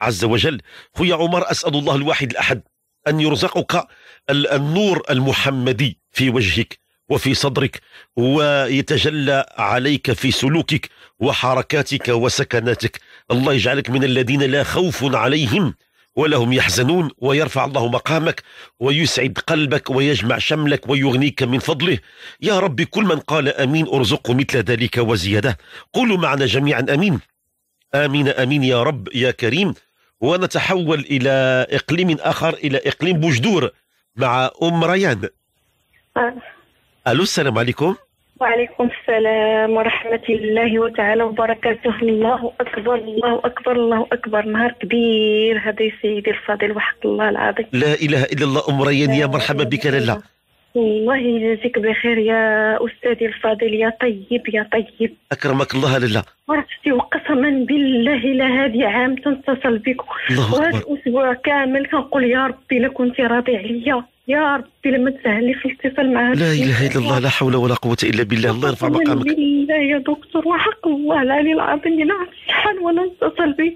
عز وجل خويا عمر اسال الله الواحد الاحد ان يرزقك النور المحمدي في وجهك وفي صدرك ويتجلى عليك في سلوكك وحركاتك وسكناتك الله يجعلك من الذين لا خوف عليهم ولهم يحزنون ويرفع الله مقامك ويسعد قلبك ويجمع شملك ويغنيك من فضله يا رب كل من قال امين ارزقه مثل ذلك وزياده قولوا معنا جميعا امين امين امين يا رب يا كريم ونتحول الى اقليم اخر الى اقليم بوجدور مع ام ريان آه. الو السلام عليكم وعليكم السلام ورحمة الله وتعالى وبركاته الله أكبر الله أكبر الله أكبر نهار كبير هذا سيدي الفاضل وحق الله العظيم لا إله إلا الله أم ريان يا مرحبا بك لالا الله يجزيك بخير يا أستاذي الفاضل يا طيب يا طيب أكرمك الله لله عرفتي وقسما بالله لهذه عام تنتصل بك الله وهذا الأسبوع كامل كنقول يا ربي لكنت راضي عليا يا ربي لما تسهل لي في الاتصال مع لا اله الا الله لا حول ولا قوه الا بالله الله يرفع مقامك بالله يا دكتور وحق الله العلي العظيم لا نعرف الشحن وانا نتصل بك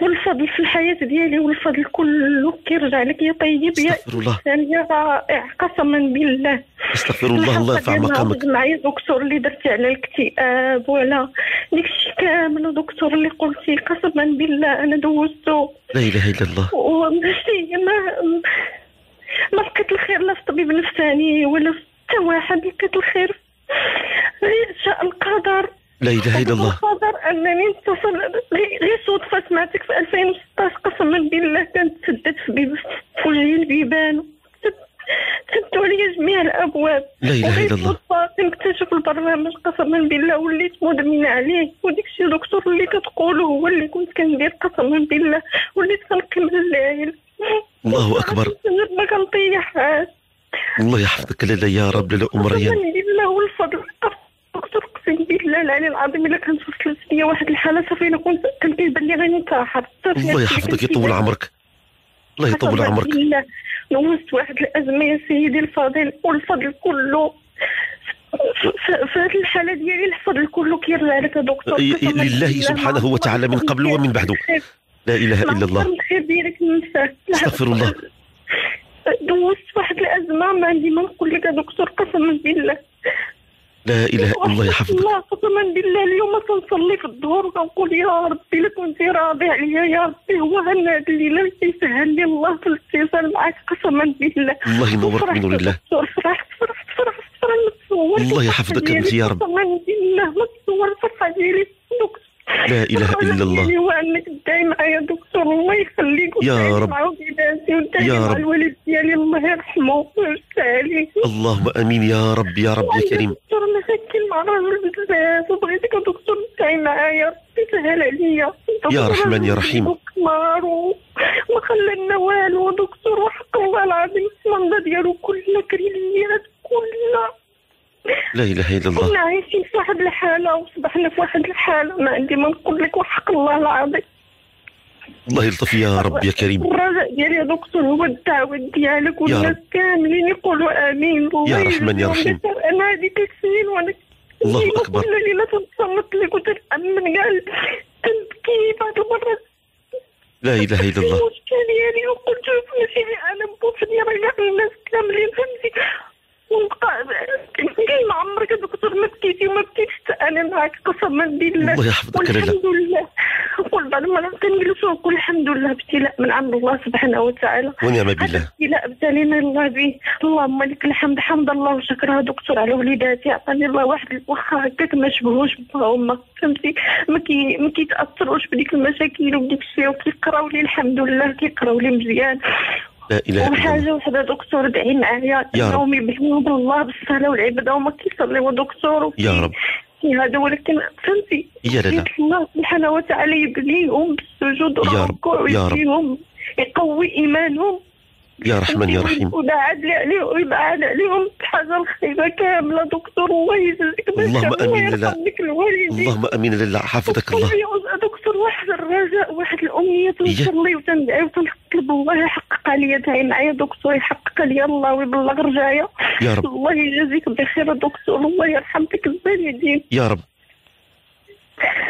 والفضل في الحياه ديالي والفضل كله كيرجع لك يا طيب يا استغفر الله يا رائع قسما بالله استغفر الله الله يرفع مقامك معايا دكتور اللي درتي على الاكتئاب وعلى ديك الشيء كامل دكتور اللي قلتي قسما بالله انا دوزته لا اله الا الله وماشي ما ما لقيت الخير لا في طبيب نفساني ولا في حتى واحد لقيت الخير غير شاء القدر لا اله الا الله القدر انني نتصل غير صدفه سمعتك في 2016 قسما بالله كانت سدت في وجهي البيبان سدت علي جميع الابواب لا اله الا الله نكتشف البرنامج قسما بالله وليت مدمنه عليه وديك الشيء دكتور اللي كتقوله هو اللي كنت كندير قسما بالله وليت كنقيم الليل الله اكبر ما كنطيح الله يحفظك لاله يا رب لاله ام ريان لله والفضل دكتور اقسم بالله العلي العظيم الا كانت وصلت ليا واحد الحاله صافي انا كنت كيبان لي غننتحر الله يحفظك يطول عمرك الله يطول عمرك نوزت واحد الازمه يا سيدي الفاضل والفضل كله في هذه الحاله ديالي الفضل كله كيرجع لك يا دكتور لله سبحانه وتعالى من قبل ومن بعده لا اله الا نعم، الله الخير ديالك استغفر الله دوزت واحد الازمه ما عندي ما نقول لك دكتور قسما بالله لا اله الا الله يحفظك الله قسما بالله اليوم كنصلي في الظهر وكنقول يا ربي لك كنتي راضي عليا يا ربي هو هنا هاد الليله كيسهل لي الله في الاتصال معك قسما بالله الله ينورك بنور الله فرحت فرحت فرحت فرحت الله يحفظك انت يا رب قسما بالله ما تصور الفرحه ديالي دكتور لا اله الا الله هو انك داعي معايا دكتور الله يخليك يا رب يا رب الوالد ديالي الله يرحمه ويرجع عليه اللهم امين يا رب يا رب يا كريم دكتور انا شاكل مع الراجل بزاف وبغيتك دكتور داعي معايا ربي سهل عليا يا رحمن يا رحيم كمار وما خلى لنا والو دكتور وحق الله العظيم السمنه ديالو كلها كريليات كلها لا اله الا الله كنا عايشين في واحد الحاله وصبحنا في واحد الحاله ما عندي ما نقول لك وحق الله العظيم الله يلطف يا ربي يا كريم الرجاء ديالي يا دكتور هو الدعوه ديالك والناس كاملين يقولوا امين يا رحمن يا رحيم انا هذيك السنين وانا الله اكبر كل ليله تنصمت لك وتتامن كاع تنبكي بعض المرات لا اله الا الله المشكل ديالي وقلت ماشي انا بوحدي راه كاع الناس كاملين فهمتي ونبقى كاين عمرك دكتور ما بكيتي وما بكيتش انا معك قسما بالله الله يحفظك والحمد لله والبعد ما كنجلسوا نقول الحمد لله ابتلاء من عند الله سبحانه وتعالى ونعم بالله ابتلاء ابتلينا الله به اللهم لك الحمد حمد الله وشكرها دكتور على وليداتي عطاني الله واحد واخا هكاك ما شبهوش بها هما فهمتي ما ما كيتاثروش بديك المشاكل وبديك الشيء وكيقراو لي الحمد لله كيقراو لي مزيان لا اله الا الله وحاجه وحده دكتور دعي معايا انهم بحمد الله بالصلاه والعباده وما كيصليوا دكتور يا رب هذا ولكن فهمتي يا لالا الله سبحانه وتعالى يبنيهم بالسجود يا رب يا رب يقوي ايمانهم يا رحمن يا رحيم ويبعد عليهم ويبعد عليهم الحاجه الخيبه كامله دكتور الله يجزيك اللهم امين لله اللهم امين لله حفظك الله كل واحد الرجاء واحد الامنيه لي وتندعي وتنطلب الله يحقق لي تاعي معايا دكتور يحقق لي الله ويبلغ رجايا يا رب الله يجازيك بخير دكتور الله يرحم بك الوالدين يا رب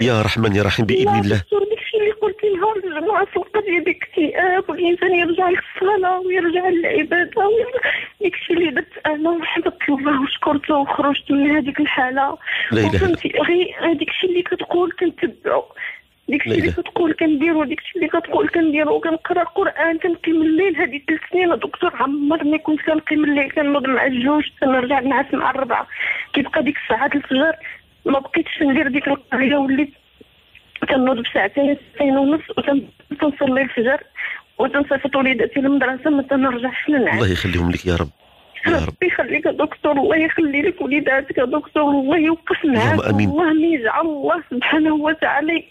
يا رحمن يا رحيم باذن الله دكتور داكشي اللي قلتي لها الجماعه في القضيه بالاكتئاب والانسان يرجع للصلاه ويرجع للعباده ديك الشيء اللي درت انا وحمدت الله وشكرته وخرجت من هذيك الحاله لا اله الا الله غير هذيك الشيء اللي كتقول كنتبعو داكشي اللي كتقول كنديرو داكشي اللي كتقول كنديرو كنقرا القران كنقيم الليل هذه ثلاث سنين دكتور عمرني كنت كنقيم الليل كنوض مع الجوج كنرجع نعس مع الربعه كيبقى ديك الساعات الفجر ما بقيتش ندير ديك القضيه وليت كنوض بساعتين ساعتين ونص وكنصلي الفجر وتنصيفط وليداتي للمدرسه ما تنرجعش للنعس الله يخليهم لك يا رب ربي يخليك دكتور الله يخلي لك وليداتك يا دكتور الله يوقف معاك الله ما يجعل الله سبحانه وتعالى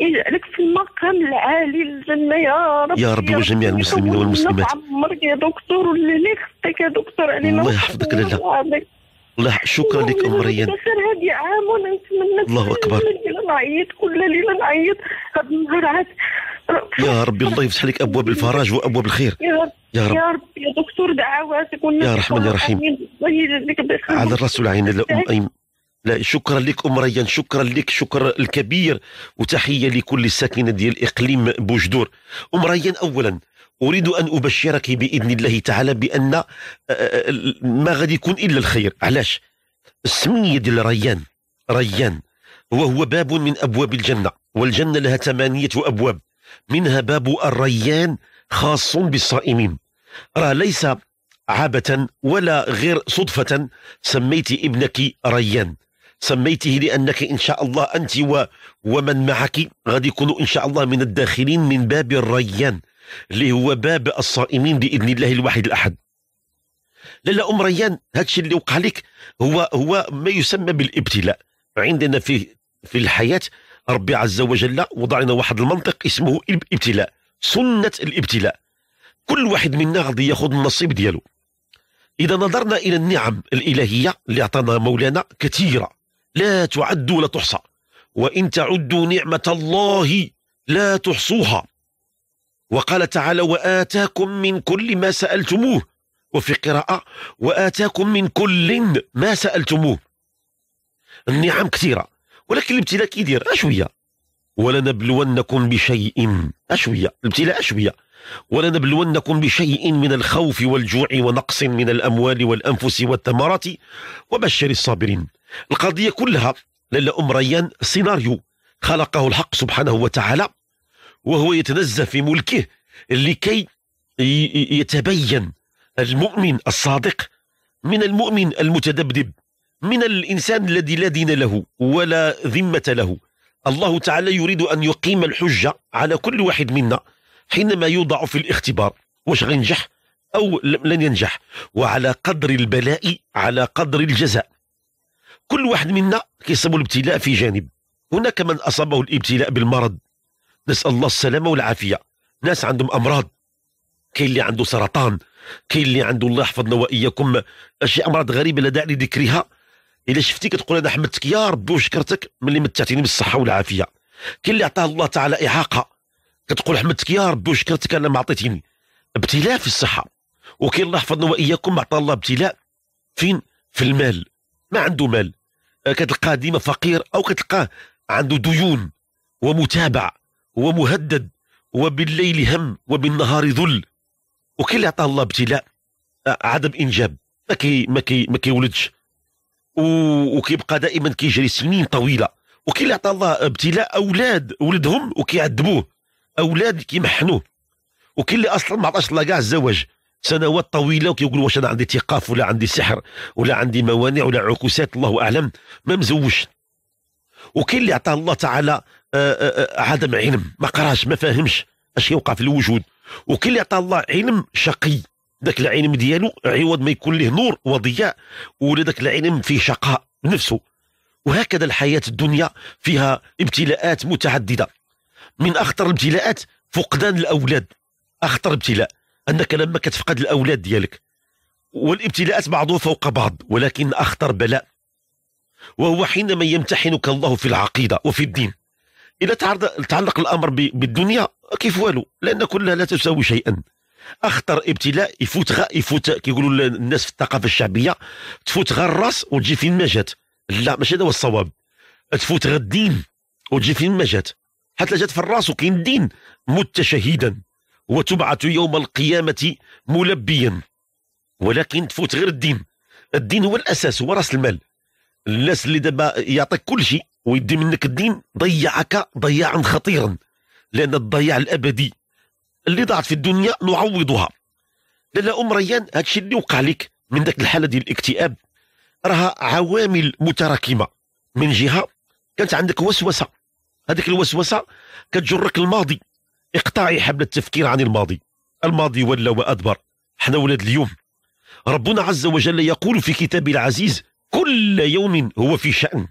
يجعلك في المقام العالي الجنه يا رب يا ربي وجميع المسلمين والمسلمات عمرك يا دكتور ولا لي خصك يا دكتور انا الله يحفظك لله الله شكرا لك ام ريان هذه عام وانا نتمنى الله اكبر نعيط كل ليله نعيط هاد النهار عاد يا ربي الله يفتح لك ابواب الفرج وابواب الخير يا رب يا رب يا, دكتور دعواتك يا رحمن يا رحيم الله يجزيك بخير على الراس والعين لا ام ايمن لا شكرا لك ام ريان شكرا لك شكرا الكبير وتحيه لكل الساكنه ديال اقليم بوجدور ام ريان اولا اريد ان ابشرك باذن الله تعالى بان آه، آه، ما غادي يكون الا الخير علاش السميه ديال ريان ريان وهو باب من ابواب الجنه والجنه لها ثمانيه ابواب منها باب الريان خاص بالصائمين راه ليس عابة ولا غير صدفة سميت ابنك ريان سميته لأنك إن شاء الله أنت و ومن معك غادي يكونوا إن شاء الله من الداخلين من باب الريان اللي هو باب الصائمين باذن الله الواحد الاحد لا لا ام ريان هادشي اللي وقع لك هو هو ما يسمى بالابتلاء عندنا في في الحياه ربي عز وجل وضع لنا واحد المنطق اسمه ابتلاء سنه الابتلاء كل واحد منا غادي ياخذ النصيب ديالو اذا نظرنا الى النعم الالهيه اللي اعطانا مولانا كثيره لا تعد ولا تحصى وان تعدوا نعمه الله لا تحصوها وقال تعالى وآتاكم من كل ما سألتموه وفي قراءة وآتاكم من كل ما سألتموه النعم كثيرة ولكن الابتلاء كيدير اشويه ولنبلونكم بشيء اشويه الابتلاء اشويه ولنبلونكم بشيء من الخوف والجوع ونقص من الأموال والأنفس والثمرات وبشر الصابرين القضية كلها للا أم ريان سيناريو خلقه الحق سبحانه وتعالى وهو يتنزه في ملكه لكي يتبين المؤمن الصادق من المؤمن المتذبذب من الإنسان الذي لا دين له ولا ذمة له الله تعالى يريد أن يقيم الحجة على كل واحد منا حينما يوضع في الاختبار واش غينجح أو لن ينجح وعلى قدر البلاء على قدر الجزاء كل واحد منا كيصيبه الابتلاء في جانب هناك من أصابه الابتلاء بالمرض نسال الله السلامه والعافيه ناس عندهم امراض كاين اللي عنده سرطان كاين اللي عنده الله يحفظنا واياكم اشياء امراض غريبه لا داعي لذكرها الا شفتي كتقول انا حمدتك يا ربي وشكرتك ملي متعتيني بالصحه والعافيه كاين اللي عطاه الله تعالى اعاقه كتقول حمدتك يا ربي وشكرتك انا ما عطيتيني ابتلاء في الصحه وكاين الله يحفظنا واياكم عطاه الله ابتلاء فين في المال ما عنده مال آه، كتلقاه ديما فقير او كتلقاه عنده ديون ومتابع ومهدد وبالليل هم وبالنهار ذل وكي اللي عطاه الله ابتلاء عدم انجاب ما كي ما كي ما كيولدش وكيبقى دائما كيجري سنين طويله وكي اللي عطاه الله ابتلاء اولاد ولدهم وكيعذبوه اولاد كيمحنوه وكي اللي اصلا ما عطاش الله كاع الزواج سنوات طويله وكيقول واش انا عندي ثقاف ولا عندي سحر ولا عندي موانع ولا عكوسات الله اعلم ما مزوجش وكي اللي عطاه الله تعالى آه، آه، آه، عدم علم ما قراش ما فاهمش اش يوقع في الوجود وكل اللي عطاه الله علم شقي ذاك العلم ديالو عوض ما يكون ليه نور وضياء ولا ذاك العلم فيه شقاء نفسه وهكذا الحياة الدنيا فيها ابتلاءات متعددة من أخطر الابتلاءات فقدان الأولاد أخطر ابتلاء أنك لما كتفقد الأولاد ديالك والابتلاءات بعضها فوق بعض ولكن أخطر بلاء وهو حينما يمتحنك الله في العقيدة وفي الدين إذا تعلق الأمر بالدنيا كيف والو لأن كلها لا تساوي شيئا اخطر ابتلاء يفوت غا يفوت كيقولوا الناس في الثقافه الشعبيه تفوت غا الراس وتجي فين ما جات لا ماشي هذا هو الصواب تفوت غا الدين وتجي فين ما جات حتى جات في الراس وكاين الدين مت شهيدا وتبعث يوم القيامه ملبيا ولكن تفوت غير الدين الدين هو الاساس هو راس المال الناس اللي دابا يعطيك كل شيء ويدي منك الدين ضيعك ضياعا خطيرا لأن الضياع الأبدي اللي ضاعت في الدنيا نعوضها لالا أم ريان هادشي اللي وقع لك من ذاك الحالة ديال الاكتئاب راها عوامل متراكمة من جهة كانت عندك وسوسة هذيك الوسوسة كتجرك الماضي اقطعي حبل التفكير عن الماضي الماضي ولا وأدبر حنا ولاد اليوم ربنا عز وجل يقول في كتابه العزيز كل يوم هو في شأن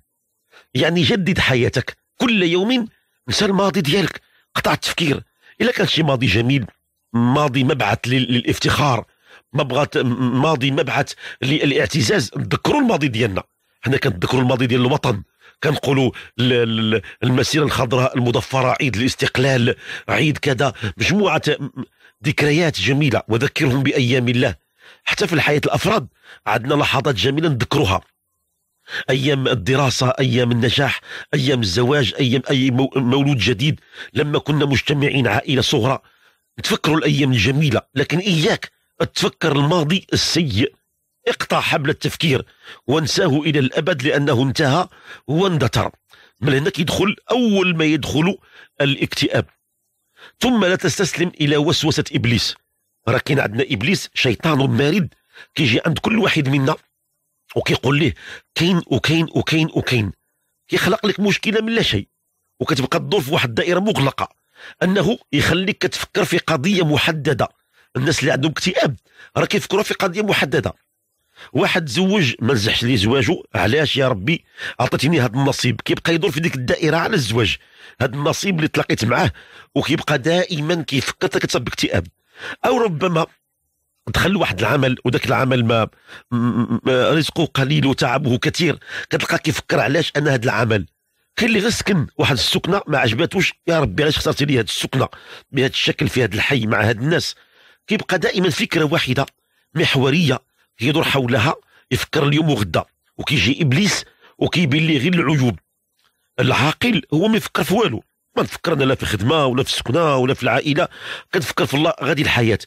يعني جدد حياتك كل يوم انسى الماضي ديالك قطع التفكير الا كان شي ماضي جميل ماضي مبعث للافتخار مبغات ماضي مبعث للاعتزاز نذكروا الماضي ديالنا حنا كنتذكروا الماضي ديال الوطن كنقولوا المسيره الخضراء المضفره عيد الاستقلال عيد كذا مجموعه ذكريات جميله وذكرهم بايام الله حتى في الحياه الافراد عندنا لحظات جميله نذكروها ايام الدراسه ايام النجاح ايام الزواج ايام اي مولود جديد لما كنا مجتمعين عائله صغرى تفكروا الايام الجميله لكن اياك تفكر الماضي السيء اقطع حبل التفكير وانساه الى الابد لانه انتهى واندثر بل هناك يدخل اول ما يدخل الاكتئاب ثم لا تستسلم الى وسوسه ابليس راه كاين عندنا ابليس شيطان مارد كيجي عند كل واحد منا وكيقول ليه كاين وكاين وكاين وكاين كيخلق لك مشكله من لا شيء وكتبقى تدور في واحد الدائره مغلقه انه يخليك كتفكر في قضيه محدده الناس اللي عندهم اكتئاب راه كيفكروا في قضيه محدده واحد تزوج ما نزحش ليه زواجو علاش يا ربي عطيتيني هذا النصيب كيبقى يدور في ديك الدائره على الزواج هذا النصيب اللي تلاقيت معاه وكيبقى دائما كيفكر كتصاب باكتئاب او ربما دخل واحد العمل وذاك العمل ما رزقه قليل وتعبه كثير كتلقى كيفكر علاش انا هذا العمل كاين اللي غير سكن واحد السكنه ما عجباتوش يا ربي علاش خسرتي لي هذه السكنه بهذا الشكل في هذا الحي مع هاد الناس كيبقى دائما فكره واحده محوريه يدور حولها يفكر اليوم وغدا وكيجي ابليس وكيبين ليه غير العيوب العاقل هو ما يفكر في والو ما نفكر انا لا في خدمه ولا في سكنه ولا في العائله كنفكر في الله غادي الحياه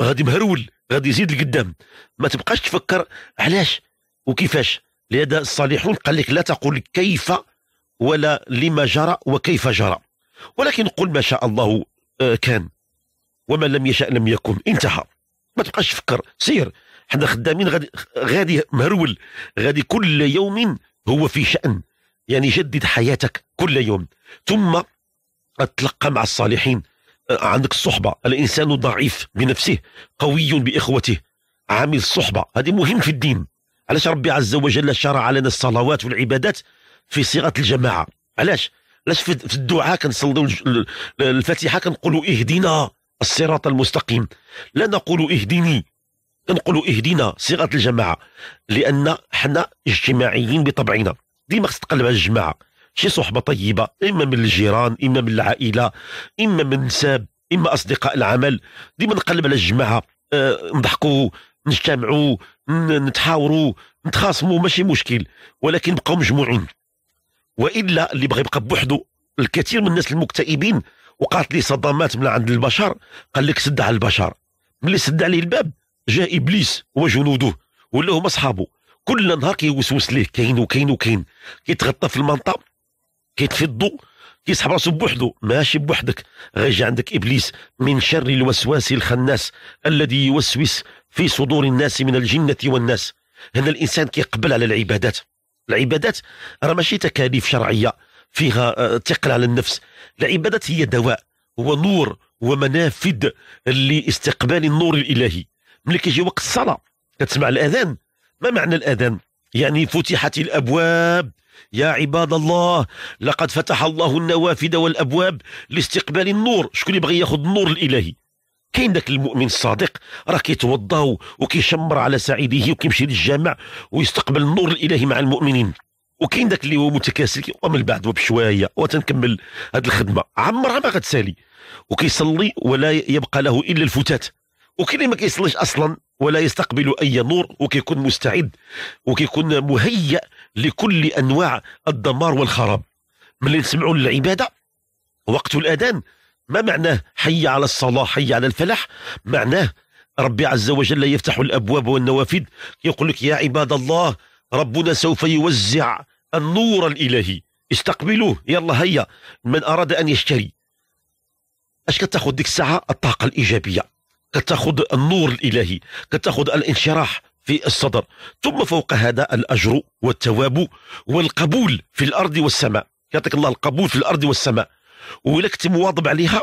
غادي مهرول غادي يزيد لقدام ما تبقاش تفكر علاش وكيفاش لهذا الصالحون قال لك لا تقول كيف ولا لما جرى وكيف جرى ولكن قل ما شاء الله آه، كان وما لم يشاء لم يكن انتهى ما تبقاش تفكر سير حنا خدامين غادي غادي مهرول غادي كل يوم هو في شأن يعني جدد حياتك كل يوم ثم اتلقى مع الصالحين عندك الصحبه الانسان ضعيف بنفسه قوي باخوته عامل الصحبه هذه مهم في الدين علاش ربي عز وجل شرع لنا الصلوات والعبادات في صيغه الجماعه علاش علاش في الدعاء كنصليو الفاتحه كنقولوا اهدنا الصراط المستقيم لا نقول اهدني كنقولوا اهدنا صيغه الجماعه لان حنا اجتماعيين بطبعنا ديما خص تقلب على الجماعه شي صحبه طيبه اما من الجيران اما من العائله اما من نساب اما اصدقاء العمل ديما نقلب على الجماعه أه نضحكوا نجتمعوا نتحاوروا نتخاصموا ماشي مشكل ولكن بقاو مجموعين والا اللي بغى يبقى بوحده الكثير من الناس المكتئبين وقعت لي صدمات من عند البشر قال لك سد على البشر ملي سد عليه الباب جاء ابليس وجنوده ولا هما اصحابه كل نهار كيوسوس ليه كاين وكاين وكاين كيتغطى في المنطقه كيتفضوا كيسحب راسو بوحدو ماشي بوحدك غيجي عندك ابليس من شر الوسواس الخناس الذي يوسوس في صدور الناس من الجنه والناس هنا الانسان كيقبل على العبادات العبادات راه ماشي تكاليف شرعيه فيها ثقل آه، على النفس العبادات هي دواء هو نور ومنافذ لاستقبال النور الالهي ملي كيجي وقت الصلاه كتسمع الاذان ما معنى الاذان يعني فتحت الابواب يا عباد الله لقد فتح الله النوافذ والابواب لاستقبال النور شكون يبغي ياخذ النور الالهي كاين داك المؤمن الصادق راه كيتوضا وكيشمر على سعيده وكيمشي للجامع ويستقبل النور الالهي مع المؤمنين وكاين داك اللي هو متكاسل ومن بعد وبشويه وتنكمل هذه الخدمه عمرها ما غتسالي وكيصلي ولا يبقى له الا الفتات وكاين اللي ما كيصليش اصلا ولا يستقبل اي نور وكيكون مستعد وكيكون مهيأ لكل أنواع الدمار والخراب ملي نسمعوا العبادة وقت الأذان ما معناه حي على الصلاة حي على الفلاح معناه ربي عز وجل يفتح الأبواب والنوافذ يقول لك يا عباد الله ربنا سوف يوزع النور الإلهي استقبلوه يلا هيا من أراد أن يشتري اش كتاخذ ديك الساعه الطاقه الايجابيه كتاخذ النور الالهي كتاخذ الانشراح في الصدر ثم فوق هذا الأجر والتواب والقبول في الأرض والسماء يعطيك الله القبول في الأرض والسماء ولكت مواظب عليها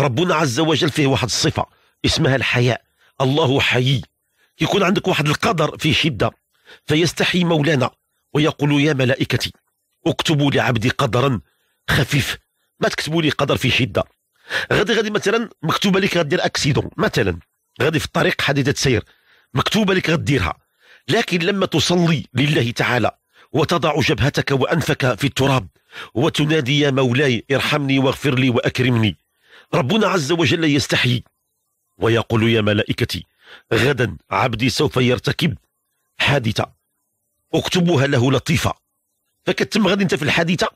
ربنا عز وجل فيه واحد الصفة اسمها الحياء الله حيي يكون عندك واحد القدر في شدة فيستحي مولانا ويقول يا ملائكتي اكتبوا لعبدي قدرا خفيف ما تكتبوا لي قدر في شده غادي غادي مثلا مكتوبه لك دير اكسيدون مثلا غادي في الطريق حادثه سير مكتوبة لك غديرها لكن لما تصلي لله تعالى وتضع جبهتك وأنفك في التراب وتنادي يا مولاي ارحمني واغفر لي وأكرمني ربنا عز وجل يستحيي ويقول يا ملائكتي غدا عبدي سوف يرتكب حادثة اكتبوها له لطيفة فكتم غادي انت في الحادثة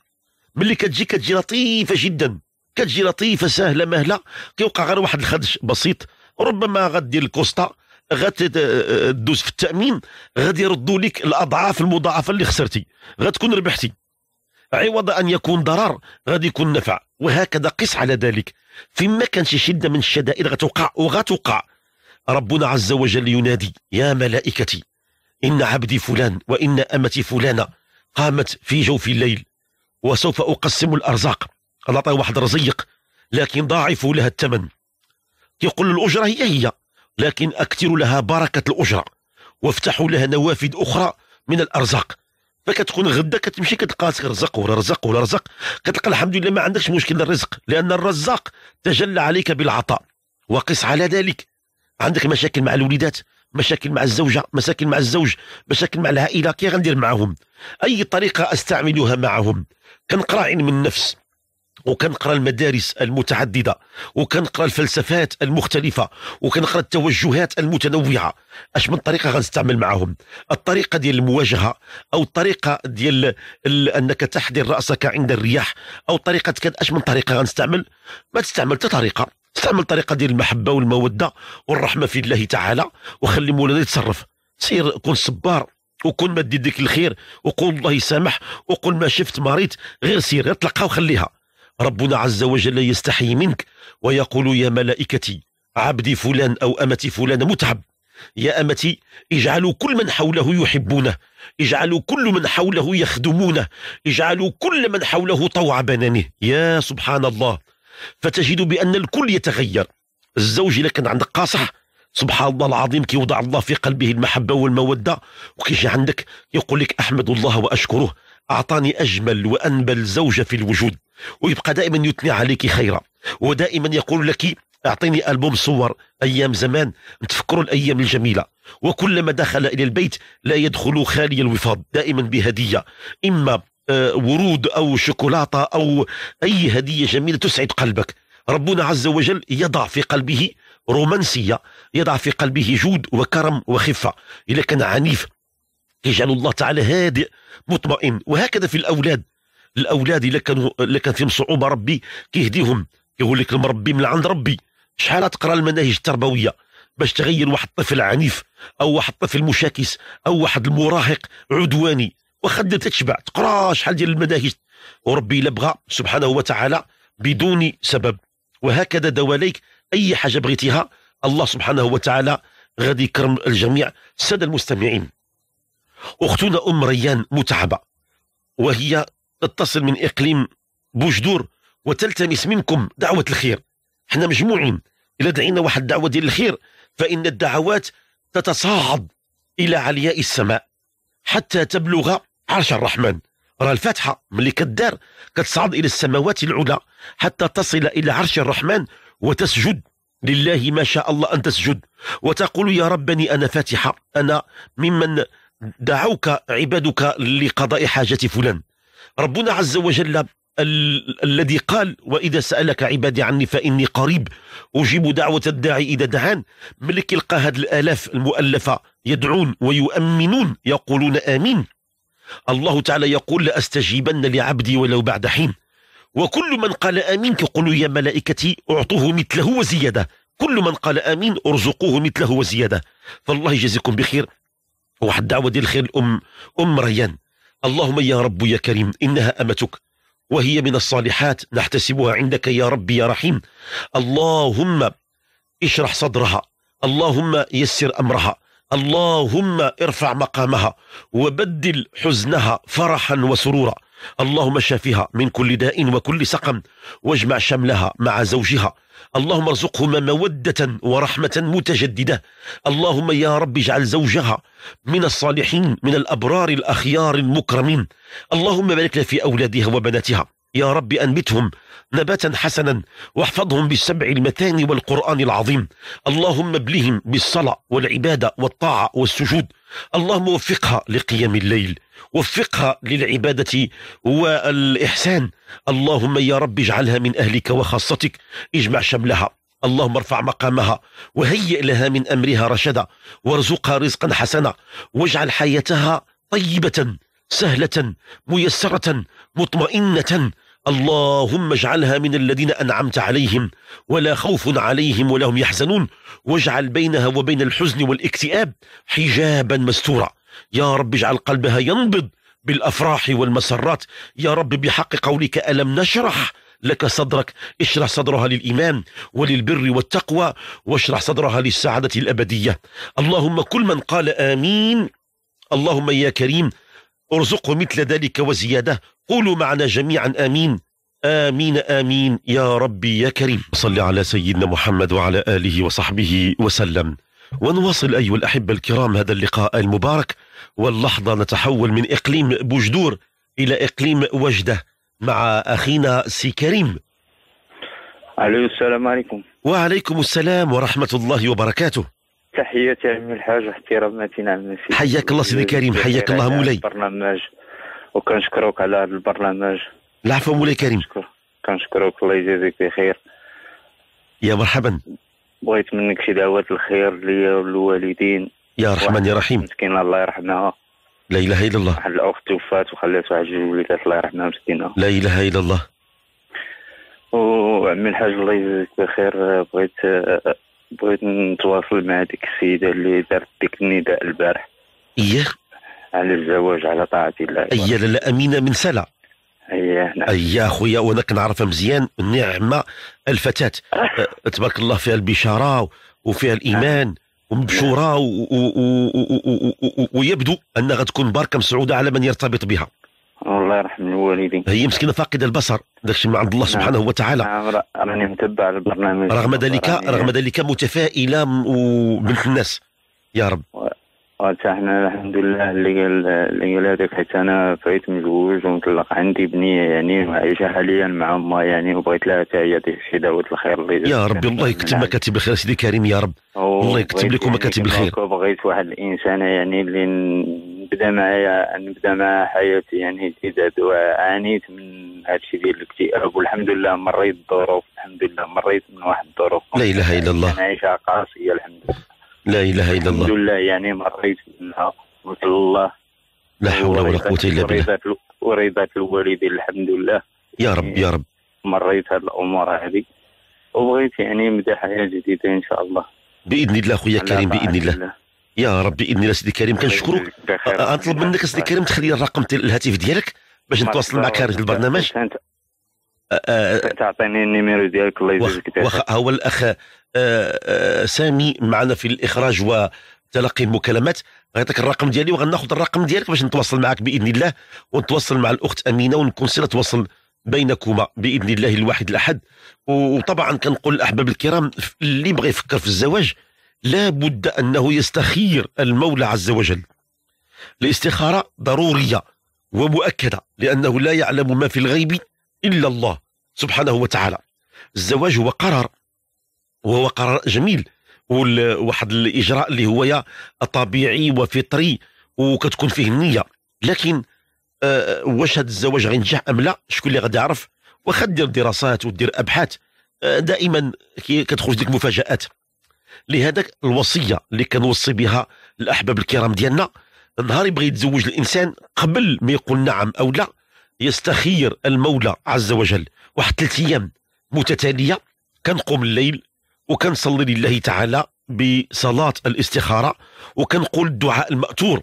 ملي كتجي كتجي لطيفة جدا كتجي لطيفة سهلة مهلة كيوقع غير واحد الخدش بسيط ربما غدير الكوسطة غتدوز آه، آه، في التامين غادي يردوا لك الاضعاف المضاعفه اللي خسرتي غتكون ربحتي عوض ان يكون ضرر غادي يكون نفع وهكذا قس على ذلك فيما كان شي شده من الشدائد غتوقع وغتوقع ربنا عز وجل ينادي يا ملائكتي ان عبدي فلان وان امتي فلانه قامت في جوف الليل وسوف اقسم الارزاق الله عطاه واحد رزيق لكن ضاعف لها الثمن كيقول الاجره هي هي لكن أكثروا لها بركة الأجرة وافتحوا لها نوافذ أخرى من الأرزاق فكتكون غدا كتمشي كتلقى رزق ولا رزق ولا رزق كتلقى الحمد لله ما عندكش مشكل الرزق لأن الرزاق تجلى عليك بالعطاء وقس على ذلك عندك مشاكل مع الوليدات مشاكل مع الزوجه مشاكل مع الزوج مشاكل مع العائله كي غندير معاهم اي طريقه استعملها معهم كنقرا علم النفس وكنقرا المدارس المتعدده وكنقرا الفلسفات المختلفه وكنقرا التوجهات المتنوعه اش من طريقه غنستعمل معهم الطريقه ديال المواجهه او الطريقه ديال انك تحضر راسك عند الرياح او طريقه كذا اش من طريقه غنستعمل ما تستعمل حتى طريقه استعمل طريقة ديال المحبه والموده والرحمه في الله تعالى وخلي مولانا يتصرف سير كون صبار وكون ما دير ديك الخير وقول الله يسامح وقول ما شفت مريض غير سير غير طلقها وخليها ربنا عز وجل يستحي منك ويقول يا ملائكتي عبدي فلان أو أمتي فلان متعب يا أمتي اجعلوا كل من حوله يحبونه اجعلوا كل من حوله يخدمونه اجعلوا كل من حوله طوع بنانه يا سبحان الله فتجد بأن الكل يتغير الزوج إذا كان عندك قاصح سبحان الله العظيم كي الله في قلبه المحبة والمودة وكيجي عندك يقول لك أحمد الله وأشكره أعطاني أجمل وأنبل زوجة في الوجود ويبقى دائما يثني عليك خيرا ودائما يقول لك أعطيني ألبوم صور أيام زمان نتفكروا الأيام الجميلة وكلما دخل إلى البيت لا يدخل خالي الوفاض دائما بهدية إما آه، ورود أو شوكولاتة أو أي هدية جميلة تسعد قلبك ربنا عز وجل يضع في قلبه رومانسية يضع في قلبه جود وكرم وخفة إذا كان عنيف يجعل الله تعالى هادئ مطمئن وهكذا في الأولاد الأولاد إذا كانوا إذا كان فيهم صعوبة ربي كيهديهم يقول لك المربي من عند ربي شحال تقرا المناهج التربويه باش تغير واحد الطفل عنيف او واحد الطفل مشاكس او واحد المراهق عدواني واخا تتشبع تقرا شحال ديال المناهج وربي الا بغى سبحانه وتعالى بدون سبب وهكذا دواليك اي حاجه بغيتيها الله سبحانه وتعالى غادي يكرم الجميع الساده المستمعين اختنا ام ريان متعبه وهي تتصل من اقليم بوجدور وتلتمس منكم دعوه الخير احنا مجموعين الا دعينا واحد الدعوه ديال الخير فان الدعوات تتصاعد الى علياء السماء حتى تبلغ عرش الرحمن راه الفاتحه ملي كدار كتصعد الى السماوات العلى حتى تصل الى عرش الرحمن وتسجد لله ما شاء الله أن تسجد وتقول يا ربني أنا فاتحة أنا ممن دعوك عبادك لقضاء حاجة فلان ربنا عز وجل ال الذي قال وإذا سألك عبادي عني فإني قريب أجيب دعوة الداعي إذا دعان ملك يلقى هذه الآلاف المؤلفة يدعون ويؤمنون يقولون آمين الله تعالى يقول لأستجيبن لعبدي ولو بعد حين وكل من قال آمين كقولوا يا ملائكتي أعطوه مثله وزيادة كل من قال آمين ارزقوه مثله وزيادة فالله يجزيكم بخير واحد الدعوة ديال الخير الأم أم ريان اللهم يا رب يا كريم إنها أمتك وهي من الصالحات نحتسبها عندك يا ربي يا رحيم اللهم اشرح صدرها اللهم يسر أمرها اللهم ارفع مقامها وبدل حزنها فرحا وسرورا اللهم شافها من كل داء وكل سقم واجمع شملها مع زوجها اللهم ارزقهما مودة ورحمة متجددة اللهم يا رب اجعل زوجها من الصالحين من الأبرار الأخيار المكرمين اللهم بارك في أولادها وبناتها يا رب أنبتهم نباتا حسنا واحفظهم بالسبع المتان والقرآن العظيم اللهم ابلهم بالصلاة والعبادة والطاعة والسجود اللهم وفقها لقيام الليل وفقها للعبادة والإحسان اللهم يا رب اجعلها من أهلك وخاصتك اجمع شملها اللهم ارفع مقامها وهيئ لها من أمرها رشدا وارزقها رزقا حسنا واجعل حياتها طيبة سهلة ميسرة مطمئنة اللهم اجعلها من الذين أنعمت عليهم ولا خوف عليهم ولا هم يحزنون واجعل بينها وبين الحزن والاكتئاب حجابا مستورا يا رب اجعل قلبها ينبض بالأفراح والمسرات يا رب بحق قولك ألم نشرح لك صدرك اشرح صدرها للإيمان وللبر والتقوى واشرح صدرها للسعادة الأبدية اللهم كل من قال آمين اللهم يا كريم ارزقه مثل ذلك وزيادة قولوا معنا جميعا آمين آمين آمين يا ربي يا كريم صل على سيدنا محمد وعلى آله وصحبه وسلم ونواصل أيها الأحبة الكرام هذا اللقاء المبارك واللحظة نتحول من إقليم بوجدور إلى إقليم وجدة مع أخينا سي كريم عليكم السلام عليكم وعليكم السلام ورحمة الله وبركاته تحياتي عمي الحاج احتراماتي نعم حياك الله سيدي كريم حياك الله مولاي البرنامج وكنشكرك على البرنامج العفو مولاي كريم كنشكرك الله يجازيك بخير يا مرحبا بغيت منك شي دعوات الخير ليا والوالدين يا رحمن يا رحيم مسكينه الله يرحمها لا اله الا الله واحد الاخت توفات وخلات واحد جوج وليدات الله يرحمها مسكينه لا اله الا الله وعمي الحاج الله يجزيك بخير بغيت بغيت نتواصل مع ديك السيده اللي دارت ديك النداء البارح اييه على الزواج على طاعه الله اييه لالا امينه من سلا ايه نعم خويا وانا نعرفها مزيان النعمه الفتاه أه. تبارك الله فيها البشاره وفيها الايمان أه. ومبشوره ويبدو انها غتكون باركه مسعوده على من يرتبط بها الله يرحم الوالدين هي مسكينه فاقده البصر داكشي من عند الله سبحانه وتعالى راني متبع البرنامج رغم ذلك رغم ذلك متفائله وبنت الناس يا رب حنا الحمد لله اللي قال اللي قال هذاك حيت انا فايت مجوج ومطلق عندي بنيه يعني وعايشه حاليا مع امها يعني وبغيت لها حتى هي الشيء دعوه الخير اللي يا ربي الله يكتب مكاتب الخير سيدي كريم يا رب الله يكتب لكم مكاتب يعني الخير بغيت واحد الانسانه يعني اللي نبدا معايا نبدا مع حياتي يعني تزاد وعانيت من هادشي ديال الاكتئاب والحمد لله مريت الظروف الحمد لله مريت من واحد الظروف لا اله الا الله عايشه قاسيه الحمد لله لا اله الا الله الحمد لله يعني نعم، مريت منها وصلى الله لا حول ولا قوه الا بالله ورضا الوالدين الحمد لله يا رب يا رب مريت هذه الامور هذه وبغيت يعني نبدا حياه جديده ان شاء الله باذن الله خويا كريم باذن الله. الله يا رب باذن الله سيدي كريم كنشكرك اطلب منك سيدي كريم تخلي الرقم الهاتف ديالك باش نتواصل معك خارج البرنامج تعطيني النيميرو ديالك الله يجزيك واخا هو الاخ سامي معنا في الاخراج وتلقي المكالمات غنعطيك الرقم ديالي وغناخذ الرقم ديالك باش نتواصل معك باذن الله ونتواصل مع الاخت امينه ونكون صله توصل بينكما باذن الله الواحد الاحد وطبعا كنقول الاحباب الكرام اللي بغى يفكر في الزواج لا بد انه يستخير المولى عز وجل الاستخاره ضروريه ومؤكده لانه لا يعلم ما في الغيب الا الله سبحانه وتعالى الزواج هو قرار وهو قرار جميل وواحد الاجراء اللي هو يا طبيعي وفطري وكتكون فيه النيه لكن أه واش هذا الزواج غينجح ام لا شكون اللي غادي يعرف واخا دير دراسات ودير ابحاث أه دائما كتخرج ديك مفاجات لهذاك الوصيه اللي كنوصي بها الاحباب الكرام ديالنا نهار يبغي يتزوج الانسان قبل ما يقول نعم او لا يستخير المولى عز وجل واحد ثلاث ايام متتاليه كنقوم الليل وكنصلي لله تعالى بصلاة الاستخارة وكنقول الدعاء المأثور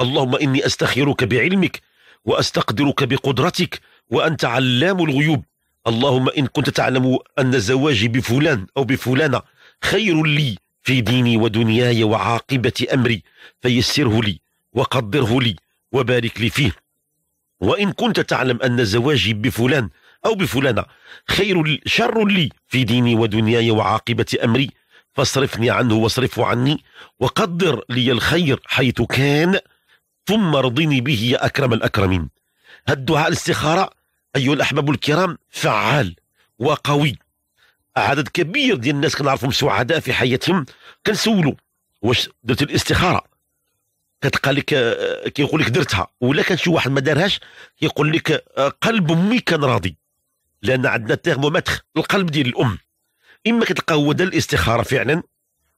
اللهم إني أستخيرك بعلمك وأستقدرك بقدرتك وأنت علام الغيوب اللهم إن كنت تعلم أن زواجي بفلان أو بفلانة خير لي في ديني ودنياي وعاقبة أمري فيسره لي وقدره لي وبارك لي فيه وإن كنت تعلم أن زواجي بفلان أو بفلانة خير شر لي في ديني ودنياي وعاقبة أمري فاصرفني عنه واصرفه عني وقدر لي الخير حيث كان ثم ارضني به يا أكرم الأكرمين الدعاء الاستخارة أيها الأحباب الكرام فعال وقوي عدد كبير ديال الناس كنعرفهم سعداء في حياتهم كنسولوا واش درت الاستخاره كتلقى لك آه، كيقول لك درتها ولا كان شي واحد ما دارهاش يقول لك آه، قلب امي كان راضي لان عندنا تيرمومتر القلب ديال الام اما كتلقى هو دار الاستخاره فعلا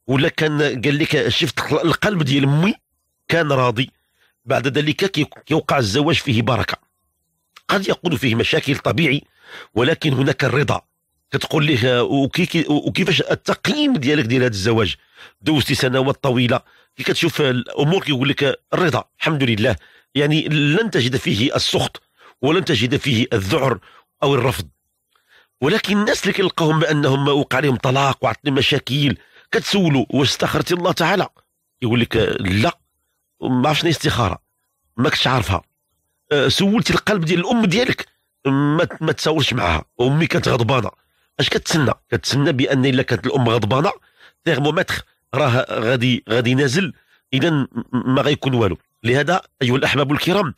ولا كان قال لك شفت القلب ديال امي كان راضي بعد ذلك كيوقع الزواج فيه بركه قد يكون فيه مشاكل طبيعي ولكن هناك الرضا كتقول ليه وكيفاش التقييم ديالك ديال هذا الزواج دوزتي سنوات طويله كي كتشوف الامور كيقول لك الرضا الحمد لله يعني لن تجد فيه السخط ولن تجد فيه الذعر أو الرفض ولكن الناس اللي كيلقاهم بأنهم وقع عليهم طلاق وعطت مشاكل كتسولوا واش الله تعالى يقول لك لا ما عرفتش الاستخاره ما كنتش عارفها أه، سولتي القلب ديال الام ديالك ما ما تساولش معها امي كانت غضبانه اش كتسنى كتسنى بان الا كانت الام غضبانه تhermomètre راه غادي غادي نازل اذا ما غيكون والو لهذا ايها الاحباب الكرام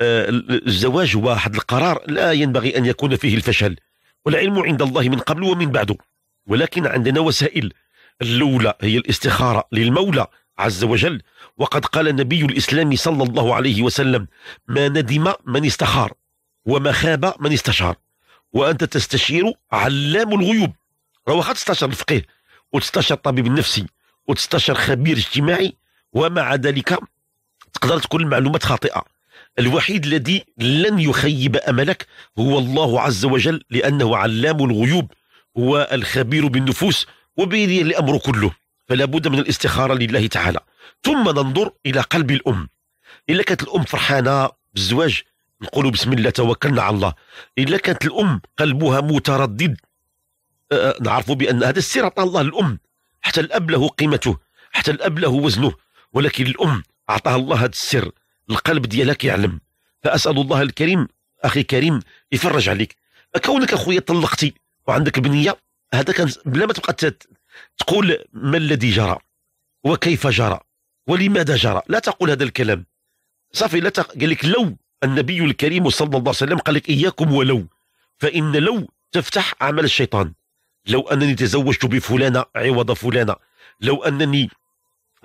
آه، الزواج هو واحد القرار لا ينبغي أن يكون فيه الفشل والعلم عند الله من قبل ومن بعده ولكن عندنا وسائل الأولى هي الاستخارة للمولى عز وجل وقد قال نبي الإسلام صلى الله عليه وسلم ما ندم من استخار وما خاب من استشار وأنت تستشير علام الغيوب لو خاص تستشر الفقيه وتستشر الطبيب النفسي وتستشر خبير اجتماعي ومع ذلك تقدر تكون المعلومات خاطئه الوحيد الذي لن يخيب أملك هو الله عز وجل لأنه علام الغيوب هو الخبير بالنفوس وبيده الأمر كله فلا بد من الاستخارة لله تعالى ثم ننظر إلى قلب الأم إلا كانت الأم فرحانة بالزواج نقول بسم الله توكلنا على الله إلا كانت الأم قلبها متردد أه, آه، نعرفوا بأن هذا السر عطاه الله الأم حتى الأب له قيمته حتى الأب له وزنه ولكن الأم أعطاها الله هذا السر القلب ديالك يعلم فاسال الله الكريم اخي كريم يفرج عليك فكونك اخويا طلقتي وعندك بنيه هذا كان بلا ما تبقى تقول ما الذي جرى وكيف جرى ولماذا جرى لا تقول هذا الكلام صافي لا تق... قال لك لو النبي الكريم صلى الله عليه وسلم قال لك اياكم ولو فان لو تفتح عمل الشيطان لو انني تزوجت بفلانه عوض فلانه لو انني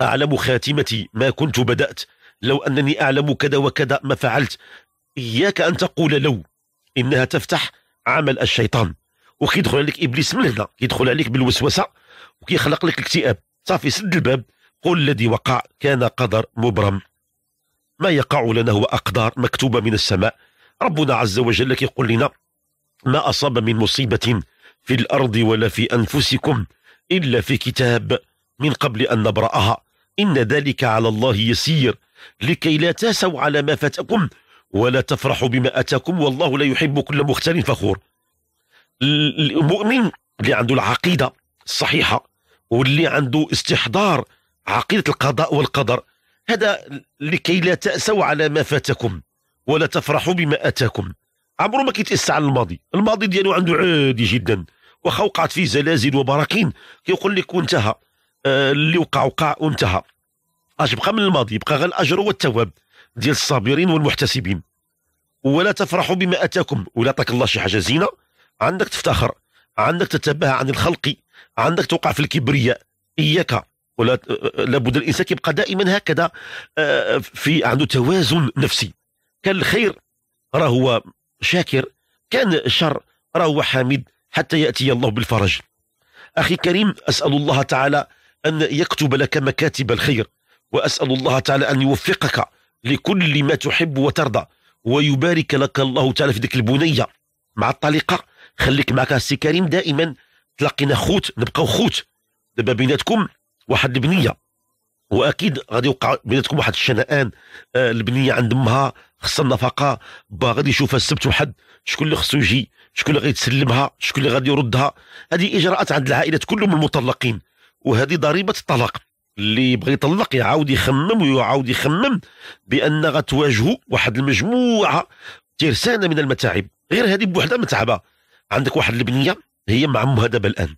اعلم خاتمتي ما كنت بدات لو أنني أعلم كذا وكذا ما فعلت إياك أن تقول لو إنها تفتح عمل الشيطان وكيدخل عليك إبليس من هنا كيدخل عليك بالوسوسة وكيخلق لك الاكتئاب صافي سد الباب قل الذي وقع كان قدر مبرم ما يقع لنا هو أقدار مكتوبة من السماء ربنا عز وجل كيقول لنا ما أصاب من مصيبة في الأرض ولا في أنفسكم إلا في كتاب من قبل أن نبرأها إن ذلك على الله يسير لكي لا تاسوا على ما فاتكم ولا تفرحوا بما أتاكم والله لا يحب كل مختال فخور المؤمن اللي عنده العقيدة الصحيحة واللي عنده استحضار عقيدة القضاء والقدر هذا لكي لا تأسوا على ما فاتكم ولا تفرحوا بما أتاكم عمرو ما كيتأسى على الماضي الماضي ديالو عنده عادي جدا وخوقعت وقعت فيه زلازل وبراكين كيقول لك وانتهى آه، اللي وقع وقع وانتهى اش بقى من الماضي بقى غير الاجر والتواب ديال الصابرين والمحتسبين ولا تفرحوا بما اتاكم ولا تك الله شي حاجه زينه عندك تفتخر عندك تتباهى عن الخلق عندك توقع في الكبرياء اياك ولا لابد الانسان كيبقى دائما هكذا آه، في عنده توازن نفسي كان الخير راه هو شاكر كان الشر راه هو حامد حتى ياتي الله بالفرج اخي كريم اسال الله تعالى ان يكتب لك مكاتب الخير وأسأل الله تعالى أن يوفقك لكل ما تحب وترضى ويبارك لك الله تعالى في ذيك البنية مع الطليقة خليك معك السي كريم دائما تلاقينا خوت نبقاو خوت دابا بيناتكم واحد البنية واكيد غادي يوقع بيناتكم واحد الشنآن آه البنيه عند امها خصها النفقه با غادي يشوفها السبت وحد شكون اللي خصو يجي شكون اللي غيتسلمها شكون اللي غادي يردها هذه اجراءات عند العائلات كلهم المطلقين وهذه ضريبه الطلاق اللي يبغى يطلق يعاود يخمم ويعاود يخمم بان غتواجهوا واحد المجموعه ترسانه من المتاعب غير هذه بوحدها متعبه عندك واحد البنيه هي مع امها دابا الان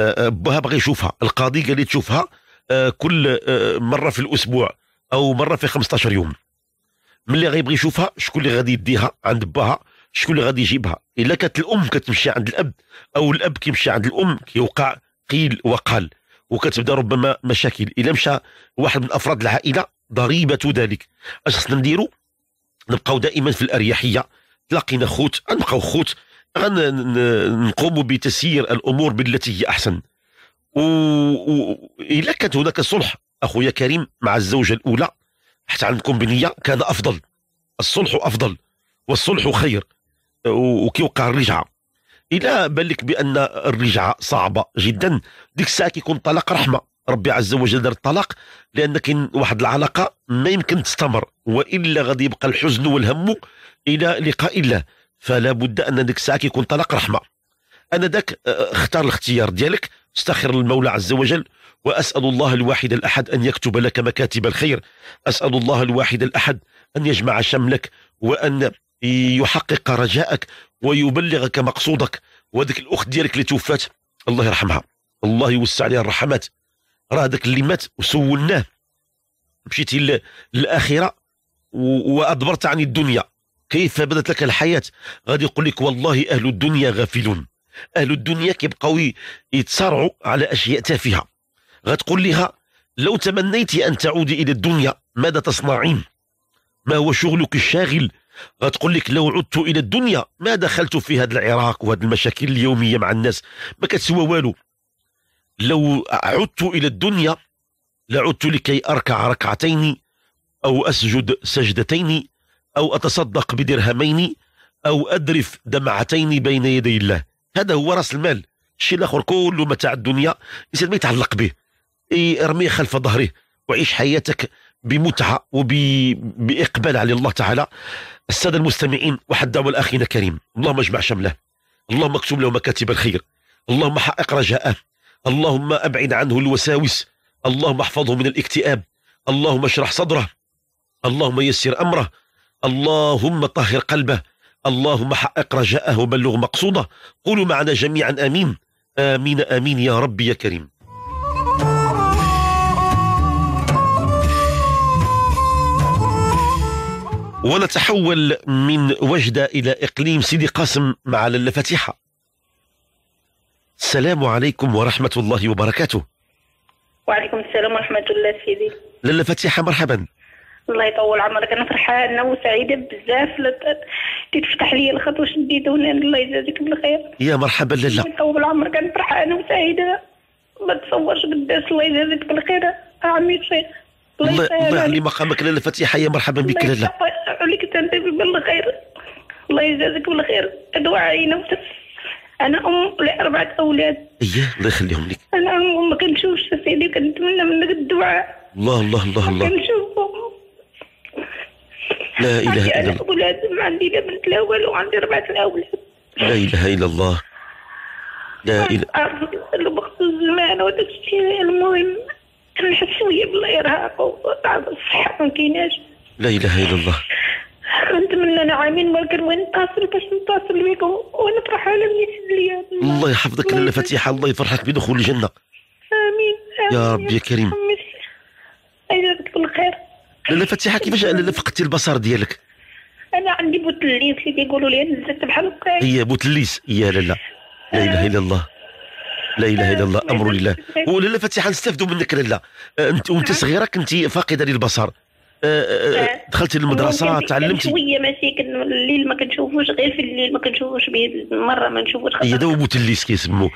آه، آه، باها بغى يشوفها القاضي قال لي تشوفها آه، كل مره في الاسبوع او مره في 15 يوم ملي غيبغي يشوفها شكون اللي غادي يديها عند باها شكون اللي غادي يجيبها الا كانت الام كتمشي عند الاب او الاب كيمشي عند الام كيوقع قيل وقال وكتبدا ربما مشاكل الا مشى واحد من افراد العائله ضريبه ذلك اش خصنا نديروا نبقاو دائما في الاريحيه تلاقينا خوت نبقاو خوت نقوم بتسيير الامور بالتي هي احسن و... و... إلا كانت هناك صلح اخويا كريم مع الزوجه الاولى حتى عندكم بنيه كان افضل الصلح افضل والصلح خير وكيوقع الرجعه الى بالك بان الرجعه صعبه جدا ديك الساعه كيكون الطلاق رحمه ربي عز وجل دار الطلاق لان كاين واحد العلاقه ما يمكن تستمر والا غادي يبقى الحزن والهم الى لقاء الله فلا بد ان ديك الساعه كيكون طلاق رحمه انا ذاك اختار الاختيار ديالك استخر المولى عز وجل واسال الله الواحد الاحد ان يكتب لك مكاتب الخير اسال الله الواحد الاحد ان يجمع شملك وان يحقق رجاءك ويبلغك مقصودك وذيك الاخت ديالك اللي توفات الله يرحمها الله يوسع عليه الرحمات راه داك اللي مات وسولناه مشيتي للاخره وادبرت عن الدنيا كيف بدت لك الحياه غادي يقول لك والله اهل الدنيا غافلون اهل الدنيا كيبقاو يتصارعوا على اشياء تافهه غتقول لها لو تمنيت ان تعودي الى الدنيا ماذا تصنعين ما هو شغلك الشاغل غتقول لك لو عدت الى الدنيا ما دخلت في هذا العراق وهذه المشاكل اليوميه مع الناس ما كتسوى والو لو عدت إلى الدنيا لعدت لكي أركع ركعتين أو أسجد سجدتين أو أتصدق بدرهمين أو أدرف دمعتين بين يدي الله هذا هو رأس المال الشيء الآخر كله متاع الدنيا الإنسان ما يتعلق به ارميه خلف ظهره وعيش حياتك بمتعة وبإقبال على الله تعالى السادة المستمعين وحد دعوة الأخينا كريم اللهم اجمع شمله اللهم اكتب له مكاتب الخير اللهم حقق رجاءه اللهم أبعد عنه الوساوس اللهم احفظه من الاكتئاب اللهم اشرح صدره اللهم يسر أمره اللهم طهر قلبه اللهم حقق رجاءه وبلغ مقصوده قولوا معنا جميعا آمين آمين آمين يا ربي يا كريم ونتحول من وجدة إلى إقليم سيدي قاسم مع لالة فاتحة السلام عليكم ورحمة الله وبركاته وعليكم السلام ورحمة الله سيدي للا فتيحة مرحبا الله يطول عمرك انا فرحانه وسعيده بزاف تتفتح لي الخطوه شديده الله يجازيك بالخير يا مرحبا لاله يطول عمرك انا فرحانه وسعيده ما تصورش قداش الله يجازيك بالخير عمي الشيخ الله يعلي مقامك للا فتيحه يا مرحبا بك للا الله يعليك بالخير الله يجازيك بالخير ادعو عينا انا ام لاربعه اولاد ايه الله يخليهم لك انا ام ما كنشوفش سيدي كنتمنى منك الدعاء الله الله الله الله كنشوفهم لا اله الا الله اولاد عندي لا بنت لا والو عندي اربعه الاولاد لا اله الا الله لا اله الوقت الزمان وداك الشيء المهم كنحس شويه بالارهاق وتعب الصحه ما كايناش لا اله الا الله حرمت منه انا عامين ولكن وين نتصل باش نتصل بكم وانا فرحانه من ليا الله يحفظك لاله فتيحه الله يفرحك بدخول الجنه امين, آمين. يا ربي يا كريم اجازك بالخير لاله فتيحه كيفاش لاله فقدتي البصر ديالك انا عندي بوتليس اللي تيقولوا لي نزلت بحال هي بوتليس يا لاله لا اله الا الله لا اله الا الله امر لله ولاله فتيحه نستافدوا منك لاله انت وانت صغيره كنت فاقده للبصر آه، آه، آه، دخلتي للمدرسه تعلمتي شويه ماشي الليل ما كنشوفوش غير في الليل ما كنشوفوش مره ما نشوفوش هي بوت الليس يسموه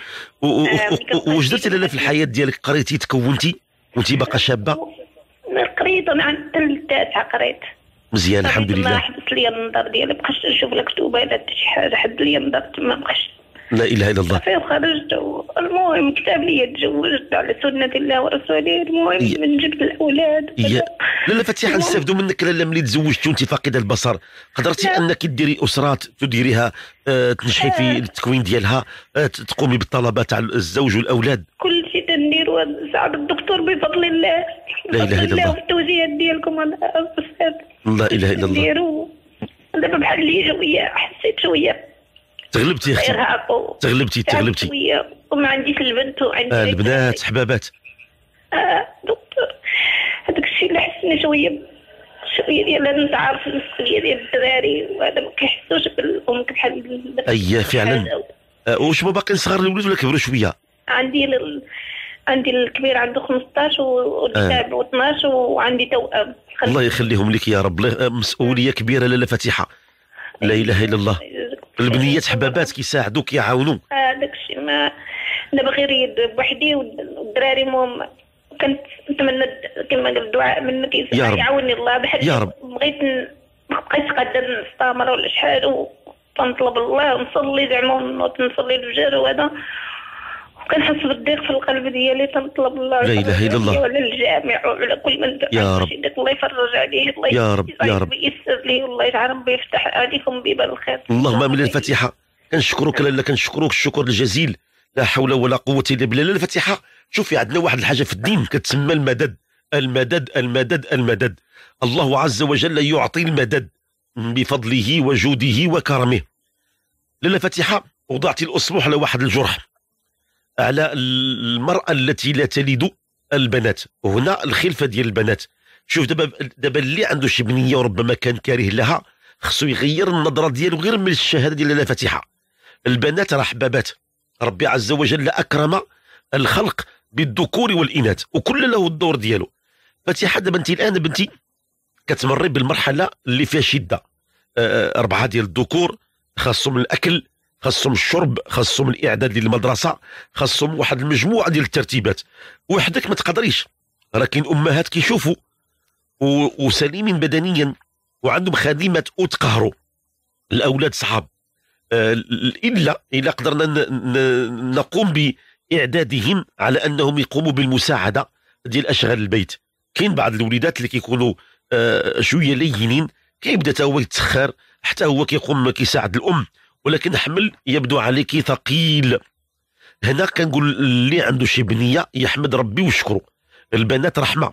واش درتي لاله في الحياه ديالك قريتي تكونتي وانت باقا شابه قريت انا حتى التاسعه قريت مزيان الحمد لله حبس لي النظر ديالي بقاش نشوف لا ولا حتى شي حاجه حد لي النظر ما بقاش لا اله الا الله صافي خرجت المهم كتاب لي تزوجت على سنه الله ورسوله المهم ي... من جبت الاولاد ي... لا لا فتيحه نستافدوا منك لا ملي تزوجتي وانت فاقده البصر قدرتي لا. انك ديري اسرات تديريها آه تنجحي في التكوين ديالها آه تقومي بالطلبه تاع الزوج والاولاد كل شيء تنديرو سعد الدكتور بفضل الله لا اله الا الله التوجيهات ديالكم الاستاذ لا اله الا الله ديروا دابا بحال اللي شويه حسيت شويه تغلبتي اختي تغلبتي تغلبتي وما عنديش البنت وعندي آه البنات حبابات اه دكتور هذاك الشيء اللي حسني شويه شويه ديال عارف المسؤوليه ديال الدراري وهذا ما كيحسوش بالام بحال اي فعلا واش هما باقيين صغار الولاد ولا كبروا شويه عندي لل... عندي الكبير عنده 15 والشاب آه. و12 وعندي توأم الله يخليهم لك يا رب آه، مسؤوليه آه. كبيره لاله فاتحه لا اله الا الله البنيات حبابات كيساعدوا كيعاونوا اه داكشي ما دابا غير يد بوحدي والدراري مهم كنت نتمنى كما قلت دعاء منك يعاوني الله بحال يا رب بغيت بقيت قادر نستمر ولا شحال ونطلب الله ونصلي زعما ونوض نصلي الفجر وهذا كنحس بالضيق في القلب ديالي تنطلب الله لا اله الا الله وعلى الجامع وعلى كل من دعا يا رب الله يفرج عليه الله يا رب يا رب ييسر لي والله يجعل ربي يفتح عليكم باب الخير اللهم امين الفاتحه كنشكرك لاله كنشكرك الشكر الجزيل لا حول ولا قوه الا بالله الفاتحه شوفي عندنا واحد الحاجه في الدين كتسمى المدد المدد المدد المدد الله عز وجل يعطي المدد بفضله وجوده وكرمه لاله فاتحه وضعتي الاصبع على واحد الجرح على المراه التي لا تلد البنات هنا الخلفه ديال البنات شوف دابا دابا اللي عنده شي بنيه وربما كان كاره لها خصو يغير النظره ديالو غير من الشهاده ديال لاله فاتحه البنات راه حبابات ربي عز وجل اكرم الخلق بالذكور والاناث وكل له الدور ديالو فاتحه دابا انت الان بنتي كتمري بالمرحله اللي فيها شده آه، آه، أربعة ديال الذكور خاصهم الاكل خاصهم الشرب خاصهم الاعداد للمدرسه خاصهم واحد المجموعه ديال الترتيبات وحدك ما تقدريش راه كاين امهات كيشوفوا وسليمين بدنيا وعندهم خادمات وتقهروا الاولاد صعب آه، الا الا قدرنا نقوم باعدادهم على انهم يقوموا بالمساعده ديال اشغال البيت كاين بعض الوليدات اللي كيكونوا آه، شويه لينين كيبدا حتى هو يتسخر حتى هو كيقوم كيساعد الام ولكن حمل يبدو عليك ثقيل هنا كنقول اللي عنده شي بنيه يحمد ربي ويشكره البنات رحمه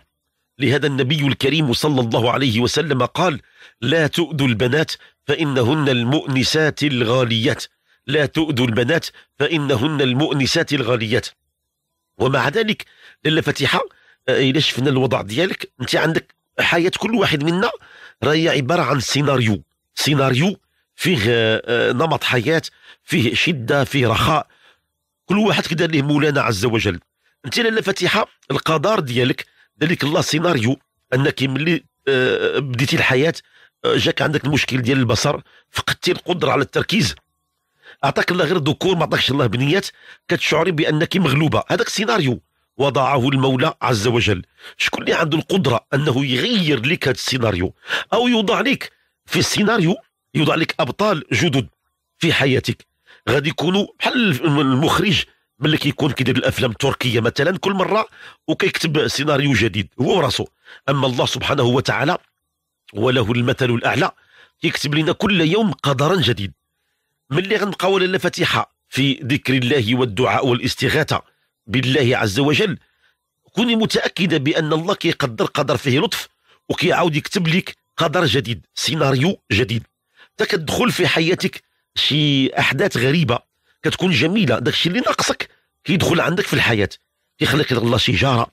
لهذا النبي الكريم صلى الله عليه وسلم قال لا تؤذوا البنات فانهن المؤنسات الغاليات لا تؤذوا البنات فانهن المؤنسات الغاليات ومع ذلك لاله فتحه آه، الا شفنا الوضع ديالك انت عندك حياه كل واحد منا راهي عباره عن سيناريو سيناريو فيه آه، آه، نمط حياه فيه شده فيه رخاء كل واحد كده ليه مولانا عز وجل انت لالا فاتحه القدر ديالك ذلك الله سيناريو انك ملي آه، بديتي الحياه جاك عندك المشكل ديال البصر فقدتي القدره على التركيز اعطاك الله غير ذكور ما عطاكش الله بنيات كتشعري بانك مغلوبه هذاك السيناريو وضعه المولى عز وجل شكون اللي عنده القدره انه يغير لك هذا السيناريو او يوضع لك في السيناريو يوضع لك ابطال جدد في حياتك غادي يكونوا بحال المخرج ملي كيكون كيدير الافلام التركيه مثلا كل مره وكيكتب سيناريو جديد هو وراسو اما الله سبحانه وتعالى وله المثل الاعلى كيكتب لنا كل يوم قدرا جديد ملي غنبقاو لاله فاتحه في ذكر الله والدعاء والاستغاثه بالله عز وجل كوني متاكده بان الله كيقدر قدر فيه لطف وكيعاود يكتب لك قدر جديد سيناريو جديد تكتدخل في حياتك شي احداث غريبه كتكون جميله داكشي اللي ناقصك كيدخل عندك في الحياه كيخليك الله شي جاره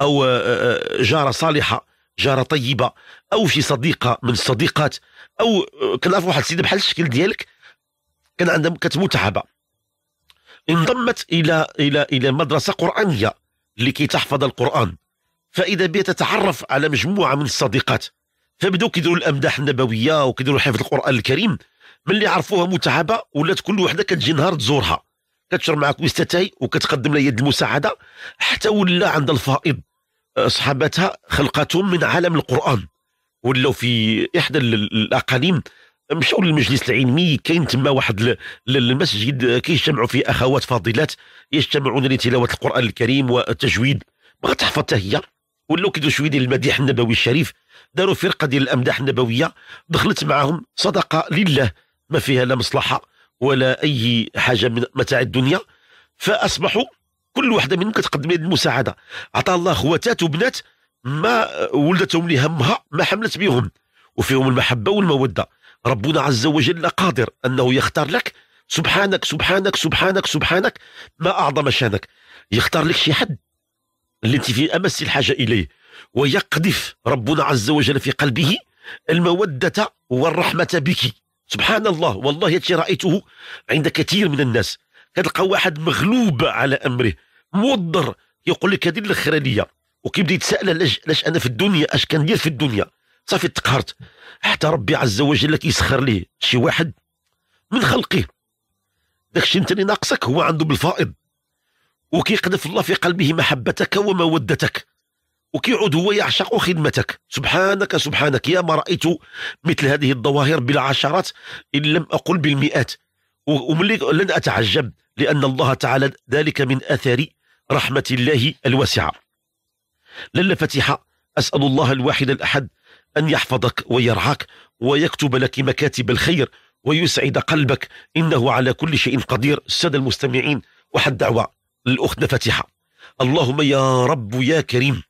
او آه، آه، آه، جاره صالحه جاره طيبه او شي صديقه من الصديقات او كنعرف واحد السيده بحال الشكل ديالك كان عندها كتمتعبه انضمت الى الى الى مدرسه قرانيه لكي تحفظ القران فاذا بها تتعرف على مجموعه من الصديقات فبداو كيديروا الامداح النبويه وكيديروا حفظ القران الكريم ملي عرفوها متعبه ولات كل وحده كتجي نهار تزورها كتشرب معاك ويستتاي وكتقدم لها يد المساعده حتى ولا عند الفائض آه، صحابتها خلقتهم من عالم القران ولاو في احدى الاقاليم مشاو للمجلس العلمي كاين تما واحد المسجد كيجتمعوا فيه اخوات فاضلات يجتمعون لتلاوه القران الكريم والتجويد بغات تحفظ حتى هي ولاو كيديروا شويه ديال المديح النبوي الشريف داروا فرقة ديال الأمداح النبوية دخلت معهم صدقة لله ما فيها لا مصلحة ولا أي حاجة من متاع الدنيا فأصبحوا كل واحدة منهم كتقدم يد المساعدة عطى الله خواتات وبنات ما ولدتهم لهمها ما حملت بهم وفيهم المحبة والمودة ربنا عز وجل قادر أنه يختار لك سبحانك سبحانك سبحانك سبحانك ما أعظم شانك يختار لك شي حد اللي انت في امس الحاجه اليه ويقذف ربنا عز وجل في قلبه المودة والرحمة بك سبحان الله والله هادشي رأيته عند كثير من الناس كتلقى واحد مغلوب على أمره موضر يقول لك هذه الاخره ليا وكيبدا يتساءل علاش علاش انا في الدنيا اش كندير في الدنيا صافي تقهرت حتى ربي عز وجل كيسخر ليه شي واحد من خلقه داكشي انت اللي ناقصك هو عنده بالفائض وكيقذف الله في قلبه محبتك ومودتك وكيعود هو يعشق خدمتك سبحانك سبحانك يا ما رأيت مثل هذه الظواهر بالعشرات إن لم أقل بالمئات وملي لن أتعجب لأن الله تعالى ذلك من أثر رحمة الله الواسعة لله فتحه أسأل الله الواحد الأحد أن يحفظك ويرعاك ويكتب لك مكاتب الخير ويسعد قلبك إنه على كل شيء قدير السادة المستمعين وحد دعوة للاخت فتحه اللهم يا رب يا كريم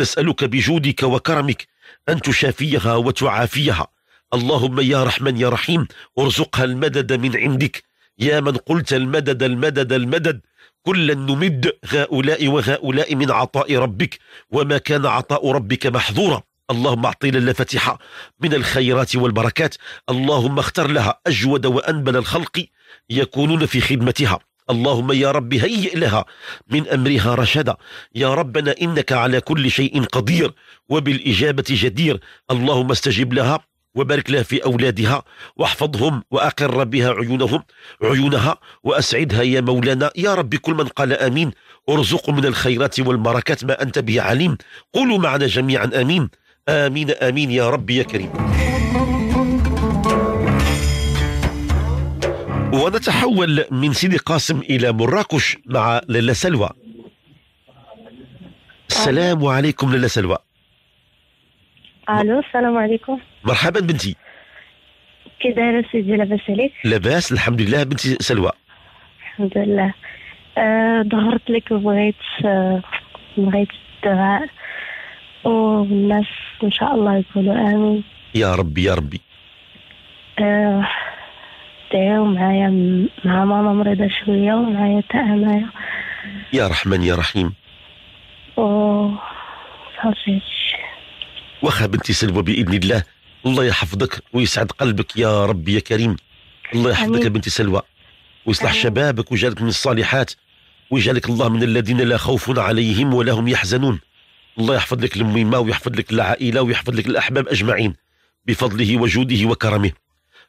نسألك بجودك وكرمك أن تشافيها وتعافيها اللهم يا رحمن يا رحيم ارزقها المدد من عندك يا من قلت المدد المدد المدد كلا نمد هؤلاء وهؤلاء من عطاء ربك وما كان عطاء ربك محظورا اللهم اعطينا اللفاتحة من الخيرات والبركات اللهم اختر لها أجود وأنبل الخلق يكونون في خدمتها اللهم يا رب هيئ لها من أمرها رشدا يا ربنا إنك على كل شيء قدير وبالإجابة جدير اللهم استجب لها وبارك لها في أولادها واحفظهم وأقر بها عيونهم عيونها وأسعدها يا مولانا يا رب كل من قال آمين ارزق من الخيرات والبركات ما أنت به عليم قولوا معنا جميعا آمين آمين آمين يا رب يا كريم ونتحول من سيدي قاسم إلى مراكش مع لالا سلوى السلام عليكم لالا سلوى الو السلام عليكم مرحبا بنتي كي دايره سيدي لاباس عليك لاباس الحمد لله بنتي سلوى الحمد لله أه ظهرت لك وبغيت أه بغيت الدعاء والناس ان شاء الله يقولوا امين يا ربي يا ربي أه نفسية ومعايا مع ماما مريضة شوية ومعايا تاع أنايا يا رحمن يا رحيم وصافيش واخا بنتي سلوى بإذن الله الله يحفظك ويسعد قلبك يا ربي يا كريم الله يحفظك يا بنتي سلوى ويصلح أمين. شبابك ويجعلك من الصالحات ويجعلك الله من الذين لا خوف عليهم ولا هم يحزنون الله يحفظ لك الميمة ويحفظ لك العائلة ويحفظ لك الأحباب أجمعين بفضله وجوده وكرمه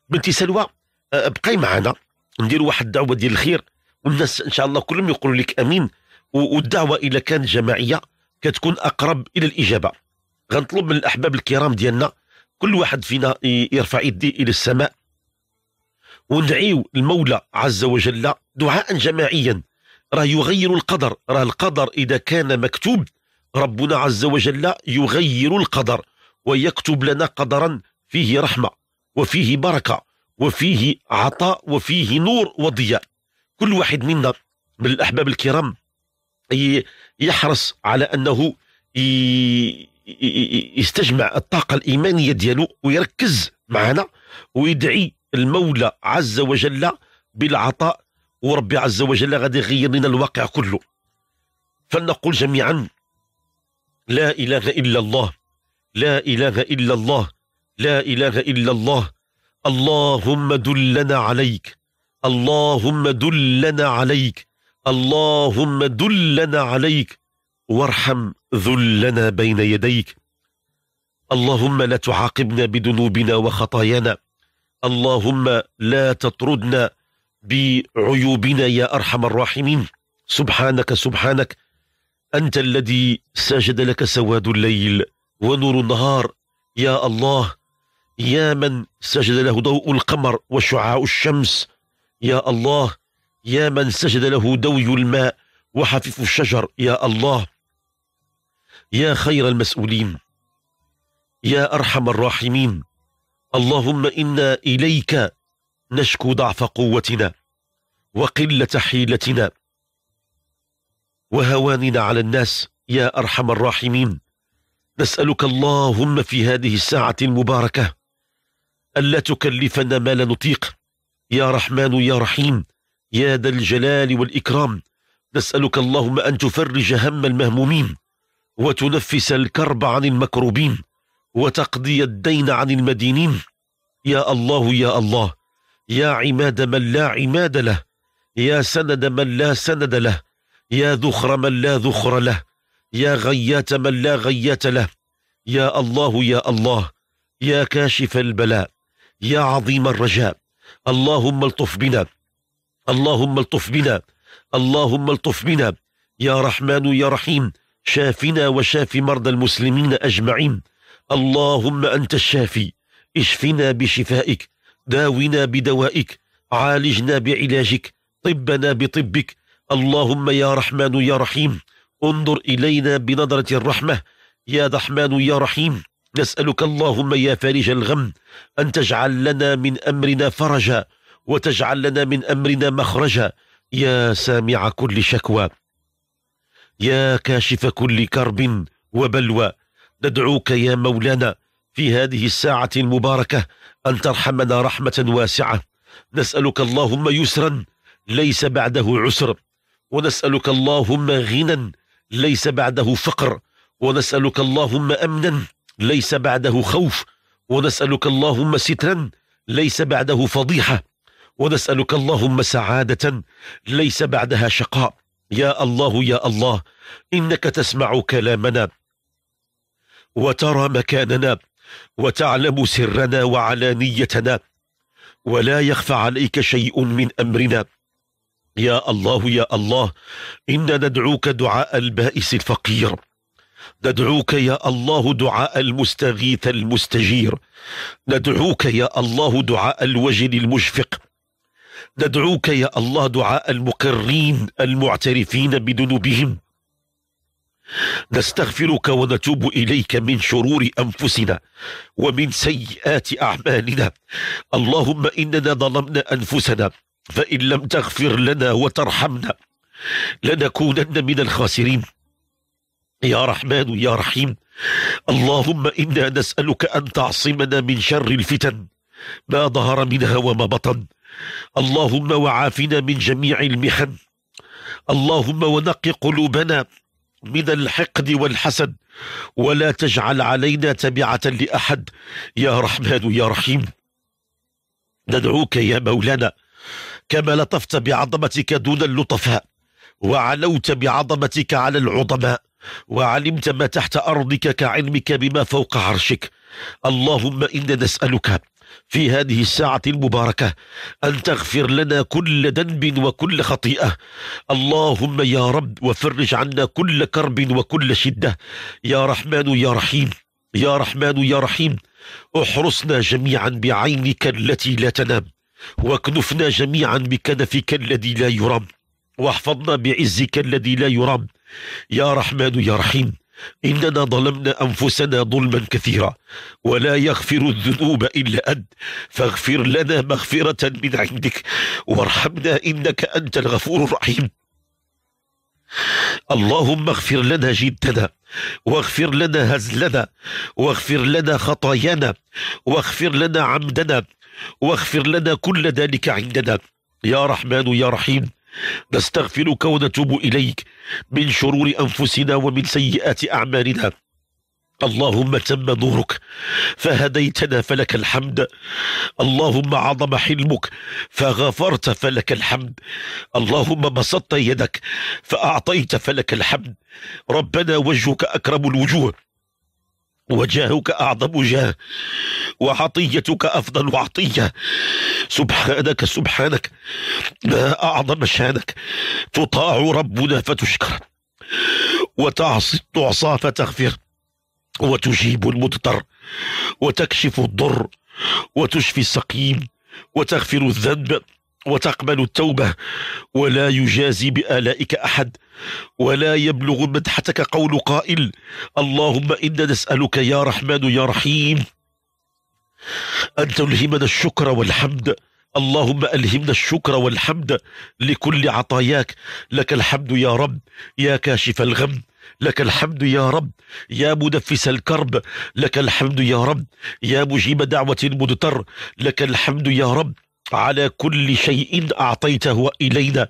بنتي سلوى أه، بقاي معنا نديروا واحد الدعوه ديال الخير والناس ان شاء الله كلهم يقولوا لك امين والدعوه الى كانت جماعيه كتكون اقرب الى الاجابه غنطلب من الاحباب الكرام ديالنا كل واحد فينا يرفع يديه الى السماء وندعيو المولى عز وجل دعاء جماعيا راه يغير القدر راه القدر اذا كان مكتوب ربنا عز وجل يغير القدر ويكتب لنا قدرا فيه رحمه وفيه بركه وفيه عطاء وفيه نور وضياء كل واحد منا من الأحباب الكرام يحرص على أنه يستجمع الطاقة الإيمانية ديالو ويركز معنا ويدعي المولى عز وجل بالعطاء وربي عز وجل غادي يغير لنا الواقع كله فلنقول جميعا لا إله إلا الله لا إله إلا الله لا إله إلا الله اللهم دلنا عليك اللهم دلنا عليك اللهم دلنا عليك وارحم ذلنا بين يديك اللهم لا تعاقبنا بذنوبنا وخطايانا اللهم لا تطردنا بعيوبنا يا أرحم الراحمين سبحانك سبحانك أنت الذي سجد لك سواد الليل ونور النهار يا الله يا من سجد له ضوء القمر وشعاع الشمس يا الله يا من سجد له دوي الماء وحفيف الشجر يا الله يا خير المسؤولين يا ارحم الراحمين اللهم انا اليك نشكو ضعف قوتنا وقله حيلتنا وهواننا على الناس يا ارحم الراحمين نسالك اللهم في هذه الساعه المباركه ألا تكلفنا ما لا نطيق يا رحمن يا رحيم يا ذا الجلال والإكرام نسألك اللهم أن تفرج هم المهمومين وتنفس الكرب عن المكروبين وتقضي الدين عن المدينين يا الله يا الله يا عماد من لا عماد له يا سند من لا سند له يا ذخر من لا ذخر له يا غيات من لا غيات له يا الله يا الله يا كاشف البلاء يا عظيم الرجاء اللهم الطف بنا اللهم الطف بنا اللهم الطف بنا يا رحمن يا رحيم شافنا وشاف مرضى المسلمين أجمعين اللهم أنت الشافي اشفنا بشفائك داونا بدوائك عالجنا بعلاجك طبنا بطبك اللهم يا رحمن يا رحيم انظر إلينا بنظرة الرحمة يا رحمن يا رحيم نسألك اللهم يا فارج الغم أن تجعل لنا من أمرنا فرجا وتجعل لنا من أمرنا مخرجا يا سامع كل شكوى يا كاشف كل كرب وبلوى ندعوك يا مولانا في هذه الساعة المباركة أن ترحمنا رحمة واسعة نسألك اللهم يسرا ليس بعده عسر ونسألك اللهم غنى ليس بعده فقر ونسألك اللهم أمنا ليس بعده خوف ونسألك اللهم سترا ليس بعده فضيحة ونسألك اللهم سعادة ليس بعدها شقاء يا الله يا الله إنك تسمع كلامنا وترى مكاننا وتعلم سرنا وعلانيتنا ولا يخفى عليك شيء من أمرنا يا الله يا الله إنا ندعوك دعاء البائس الفقير ندعوك يا الله دعاء المستغيث المستجير ندعوك يا الله دعاء الوجل المشفق ندعوك يا الله دعاء المقرين المعترفين بذنوبهم نستغفرك ونتوب اليك من شرور انفسنا ومن سيئات اعمالنا اللهم اننا ظلمنا انفسنا فان لم تغفر لنا وترحمنا لنكونن من الخاسرين يا رحمن يا رحيم اللهم انا نسالك ان تعصمنا من شر الفتن ما ظهر منها وما بطن اللهم وعافنا من جميع المحن اللهم ونق قلوبنا من الحقد والحسد ولا تجعل علينا تبعة لأحد يا رحمن يا رحيم ندعوك يا مولانا كما لطفت بعظمتك دون اللطفاء وعلوت بعظمتك على العظماء وعلمت ما تحت أرضك كعلمك بما فوق عرشك اللهم إنا نسألك في هذه الساعة المباركة أن تغفر لنا كل ذنب وكل خطيئة اللهم يا رب وفرج عنا كل كرب وكل شدة يا رحمن يا رحيم يا رحمن يا رحيم احرسنا جميعا بعينك التي لا تنام واكنفنا جميعا بكنفك الذي لا يرام واحفظنا بعزك الذي لا يرام يا رحمن يا رحيم إننا ظلمنا أنفسنا ظلما كثيرا ولا يغفر الذنوب إلا أنت فاغفر لنا مغفرة من عندك وارحمنا إنك أنت الغفور الرحيم اللهم اغفر لنا جدنا واغفر لنا هزلنا واغفر لنا خطايانا واغفر لنا عمدنا واغفر لنا كل ذلك عندنا يا رحمن يا رحيم نستغفرك ونتوب إليك من شرور أنفسنا ومن سيئات أعمالنا اللهم تم نورك فهديتنا فلك الحمد اللهم عظم حلمك فغفرت فلك الحمد اللهم بسطت يدك فأعطيت فلك الحمد ربنا وجهك أكرم الوجوه وجاهك أعظم جاه وعطيتك أفضل عطية سبحانك سبحانك لا أعظم شانك تطاع ربنا فتشكر وتعصي تعصى فتغفر وتجيب المضطر وتكشف الضر وتشفي السقيم وتغفر الذنب وتقبل التوبة ولا يجازي بآلائك أحد ولا يبلغ مدحتك قول قائل اللهم إنا نسألك يا رحمن يا رحيم أن تلهمنا الشكر والحمد اللهم ألهمنا الشكر والحمد لكل عطاياك لك الحمد يا رب يا كاشف الغم لك الحمد يا رب يا منفس الكرب لك الحمد يا رب يا مجيب دعوة المضطر لك الحمد يا رب على كل شيء أعطيته إلينا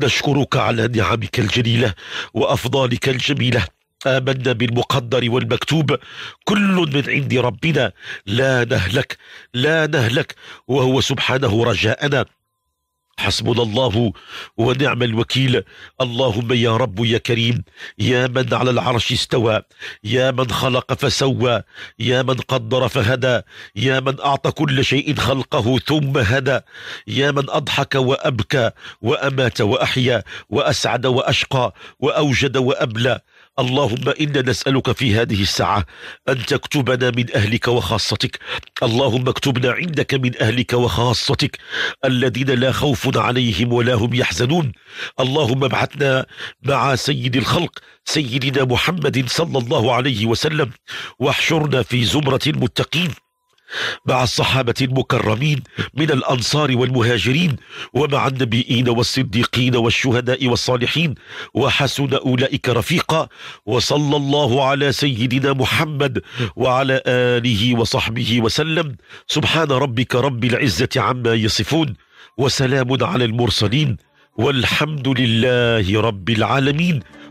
نشكرك على نعمك الجليلة وأفضالك الجميلة آمنا بالمقدر والمكتوب كل من عند ربنا لا نهلك لا نهلك وهو سبحانه رجاءنا حسبنا الله ونعم الوكيل اللهم يا رب يا كريم يا من على العرش استوى يا من خلق فسوى يا من قدر فهدى يا من أعطى كل شيء خلقه ثم هدى يا من أضحك وأبكى وأمات وأحيا وأسعد وأشقى وأوجد وأبلى اللهم إنا نسألك في هذه الساعة أن تكتبنا من أهلك وخاصتك اللهم اكتبنا عندك من أهلك وخاصتك الذين لا خوف عليهم ولا هم يحزنون اللهم ابعثنا مع سيد الخلق سيدنا محمد صلى الله عليه وسلم واحشرنا في زمرة المتقين مع الصحابة المكرمين من الأنصار والمهاجرين ومع النبيين والصديقين والشهداء والصالحين وحسن أولئك رفيقا وصلى الله على سيدنا محمد وعلى آله وصحبه وسلم سبحان ربك رب العزة عما يصفون وسلام على المرسلين والحمد لله رب العالمين